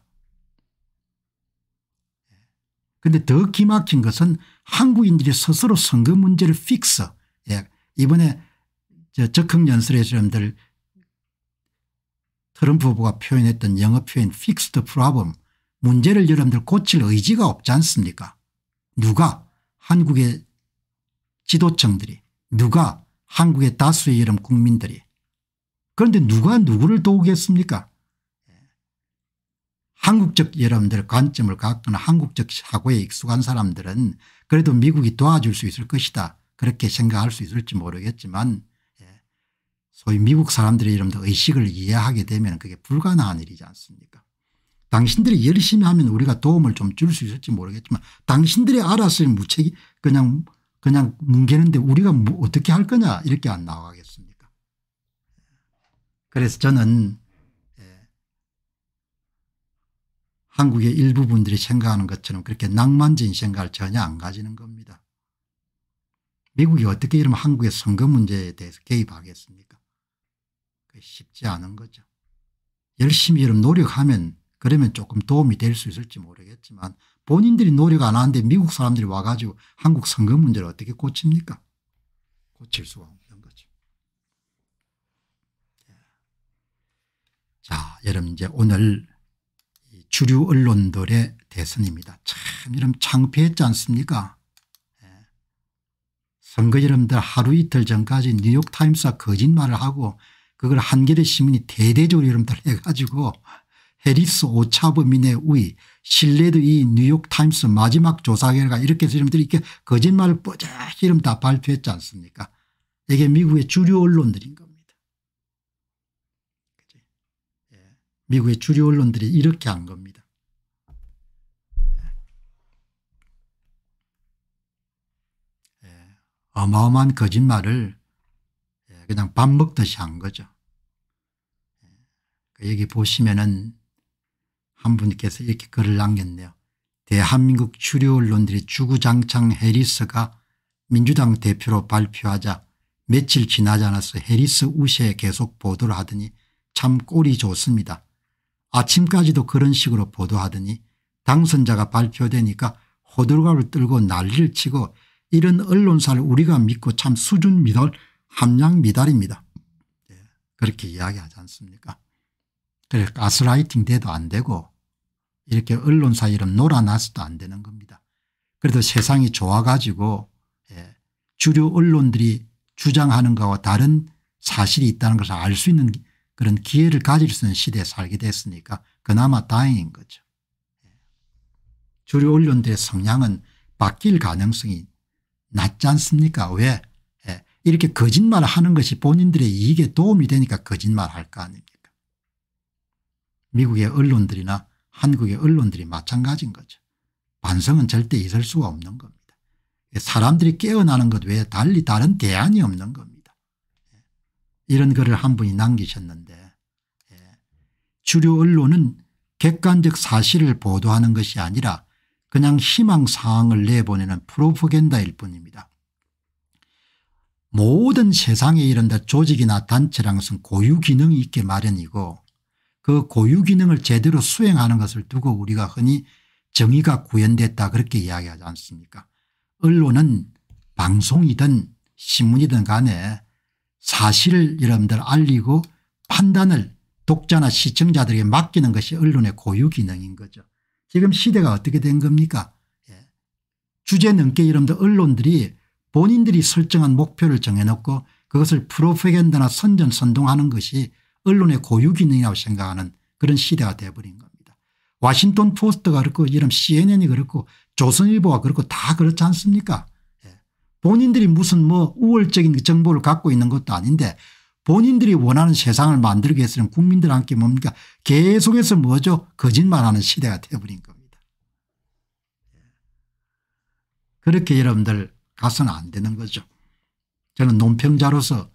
그런데 더 기막힌 것은 한국인들이 스스로 선거 문제를 픽서 예. 이번에 적극연설의 사람들 트럼프 후보가 표현했던 영어 표현 fixed problem 문제를 여러분들 고칠 의지가 없지 않습니까 누가 한국의 지도층들이 누가 한국의 다수의 이런 국민들이. 그런데 누가 누구를 도우겠습니까 한국적 여러분들 관점을 갖거나 한국적 사고에 익숙한 사람들은 그래도 미국이 도와줄 수 있을 것이다 그렇게 생각할 수 있을지 모르겠지만 예. 소위 미국 사람들의 이름도 의식을 이해하게 되면 그게 불가능한 일이지 않습니까 당신들이 열심히 하면 우리가 도움을 좀 줄 수 있을지 모르겠지만 당신들이 알아서 무책이 그냥 그냥 뭉개는데 우리가 뭐 어떻게 할 거냐 이렇게 안 나가겠습니까 그래서 저는 예, 한국의 일부분들이 생각하는 것처럼 그렇게 낭만적인 생각을 전혀 안 가지는 겁니다. 미국이 어떻게 이러면 한국의 선거 문제에 대해서 개입하겠습니까 쉽지 않은 거죠. 열심히 이런 노력하면 그러면 조금 도움이 될 수 있을지 모르겠지만 본인들이 노력 안 하는데 미국 사람들이 와가지고 한국 선거 문제를 어떻게 고칩니까? 고칠 수가 없는 거죠. 예. 자, 여러분 이제 오늘 주류 언론들의 대선입니다. 참 이런 창피했지 않습니까? 예. 선거 여러분들 하루 이틀 전까지 뉴욕타임스가 거짓말을 하고 그걸 한겨레 신문이 대대적으로 여러분들 해가지고 해리스 오차범인의 우위 신뢰도이 뉴욕타임스 마지막 조사 결과 이렇게 해서 이름들이 이렇게 거짓말을 뽀짝히 이름 다 발표했지 않습니까 이게 미국의 주류 언론들인 겁니다. 예. 미국의 주류 언론들이 이렇게 한 겁니다. 예. 예. 어마어마한 거짓말을 그냥 밥 먹듯이 한 거죠. 여기 그 보시면은 한 분께서 이렇게 글을 남겼네요. 대한민국 주류 언론들이 주구장창 해리스가 민주당 대표로 발표하자 며칠 지나지 않아서 해리스 우세에 계속 보도를 하더니 참 꼴이 좋습니다. 아침까지도 그런 식으로 보도하더니 당선자가 발표되니까 호들갑을 떨고 난리를 치고 이런 언론사를 우리가 믿고 참 수준 미달 함량 미달입니다. 예, 그렇게 이야기하지 않습니까 네, 가스라이팅 돼도 안 되고 이렇게 언론사 이름 놀아놨어도 안 되는 겁니다. 그래도 세상이 좋아가지고 예, 주류 언론들이 주장하는 것과 다른 사실이 있다는 것을 알 수 있는 그런 기회를 가질 수 있는 시대에 살게 됐으니까 그나마 다행인 거죠. 예. 주류 언론들의 성향은 바뀔 가능성이 낮지 않습니까? 왜? 예. 이렇게 거짓말하는 것이 본인들의 이익에 도움이 되니까 거짓말할 거 아닙니까? 미국의 언론들이나 한국의 언론들이 마찬가지인 거죠. 반성은 절대 있을 수가 없는 겁니다. 사람들이 깨어나는 것 외에 달리 다른 대안이 없는 겁니다. 예. 이런 글을 한 분이 남기셨는데 예. 주류 언론은 객관적 사실을 보도하는 것이 아니라 그냥 희망사항을 내보내는 프로포겐다일 뿐입니다. 모든 세상에 이런다 조직이나 단체랑 무슨 고유기능이 있게 마련이고 그 고유 기능을 제대로 수행하는 것을 두고 우리가 흔히 정의가 구현됐다 그렇게 이야기하지 않습니까 언론은 방송이든 신문이든 간에 사실을 여러분들 알리고 판단을 독자나 시청자들에게 맡기는 것이 언론의 고유 기능인 거죠. 지금 시대가 어떻게 된 겁니까 예. 주제 넘게 여러분들 언론들이 본인들이 설정한 목표를 정해놓고 그것을 프로페겐다나 선전 선동하는 것이 언론의 고유기능이라고 생각하는 그런 시대가 되어버린 겁니다. 워싱턴 포스트가 그렇고 이런 cnn이 그렇고 조선일보가 그렇고 다 그렇지 않습니까 예. 본인들이 무슨 뭐 우월적인 그 정보를 갖고 있는 것도 아닌데 본인들이 원하는 세상을 만들기 위해서는 국민들 함께 뭡니까 계속해서 뭐죠 거짓말하는 시대가 되어버린 겁니다. 예. 그렇게 여러분들 가서는 안 되는 거죠. 저는 논평자로서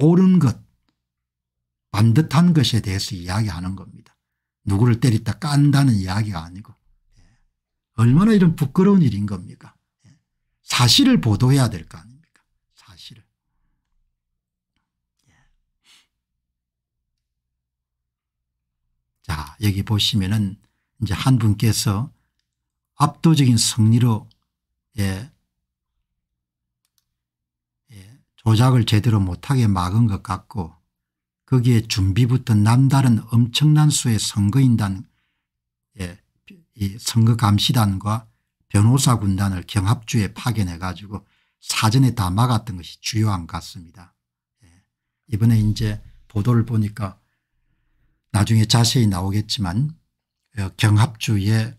옳은 것 반듯한 것에 대해서 이야기하는 겁니다. 누구를 때리다 깐다는 이야기가 아니고 예. 얼마나 이런 부끄러운 일인 겁니까 예. 사실을 보도해야 될 거 아닙니까 사실을. 예. 자 여기 보시면은 이제 한 분께서 압도적인 승리로 예, 예, 조작을 제대로 못하게 막은 것 같고 거기에 준비부터 남다른 엄청난 수의 선거인단 예, 선거감시단과 변호사 군단을 경합주에 파견해 가지고 사전에 다 막았던 것이 주요한 것 같습니다. 예. 이번에 이제 보도를 보니까 나중에 자세히 나오겠지만 어, 경합주에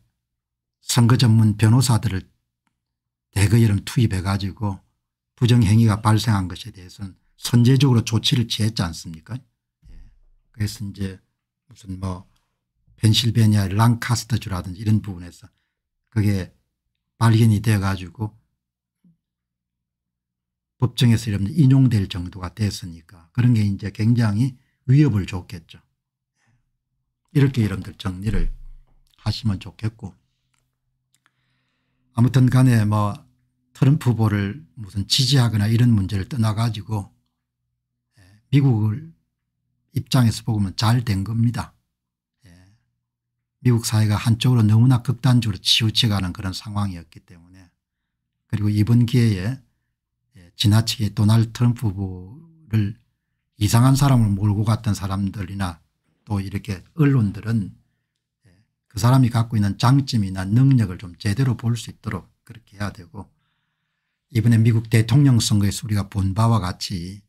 선거 전문 변호사들을 대거이름 투입해 가지고 부정행위가 발생한 것에 대해서는 선제적으로 조치를 취했지 않습니까 그래서 이제 무슨 뭐 펜실베니아 랑카스터주라든지 이런 부분에서 그게 발견이 되어 가지고 법정에서 이면 인용될 정도가 됐으니까 그런 게 이제 굉장히 위협을 줬겠죠. 이렇게 여러분들 정리를 하시면 좋겠고 아무튼 간에 뭐 트럼프 보를 무슨 지지하거나 이런 문제를 떠나 가지고 예, 미국을 입장에서 보면 잘 된 겁니다. 예. 미국 사회가 한쪽으로 너무나 극단적으로 치우쳐가는 그런 상황이었기 때문에 그리고 이번 기회에 예. 지나치게 도널드 트럼프 후보를 이상한 사람을 몰고 갔던 사람들이나 또 이렇게 언론들은 예. 그 사람이 갖고 있는 장점이나 능력을 좀 제대로 볼 수 있도록 그렇게 해야 되고 이번에 미국 대통령 선거에서 우리가 본 바와 같이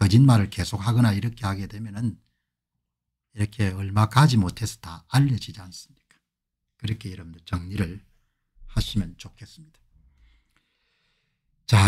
거짓말을 계속하거나 이렇게 하게 되면은 이렇게 얼마 가지 못해서 다 알려지지 않습니까? 그렇게 여러분들 정리를 하시면 좋겠습니다. 자.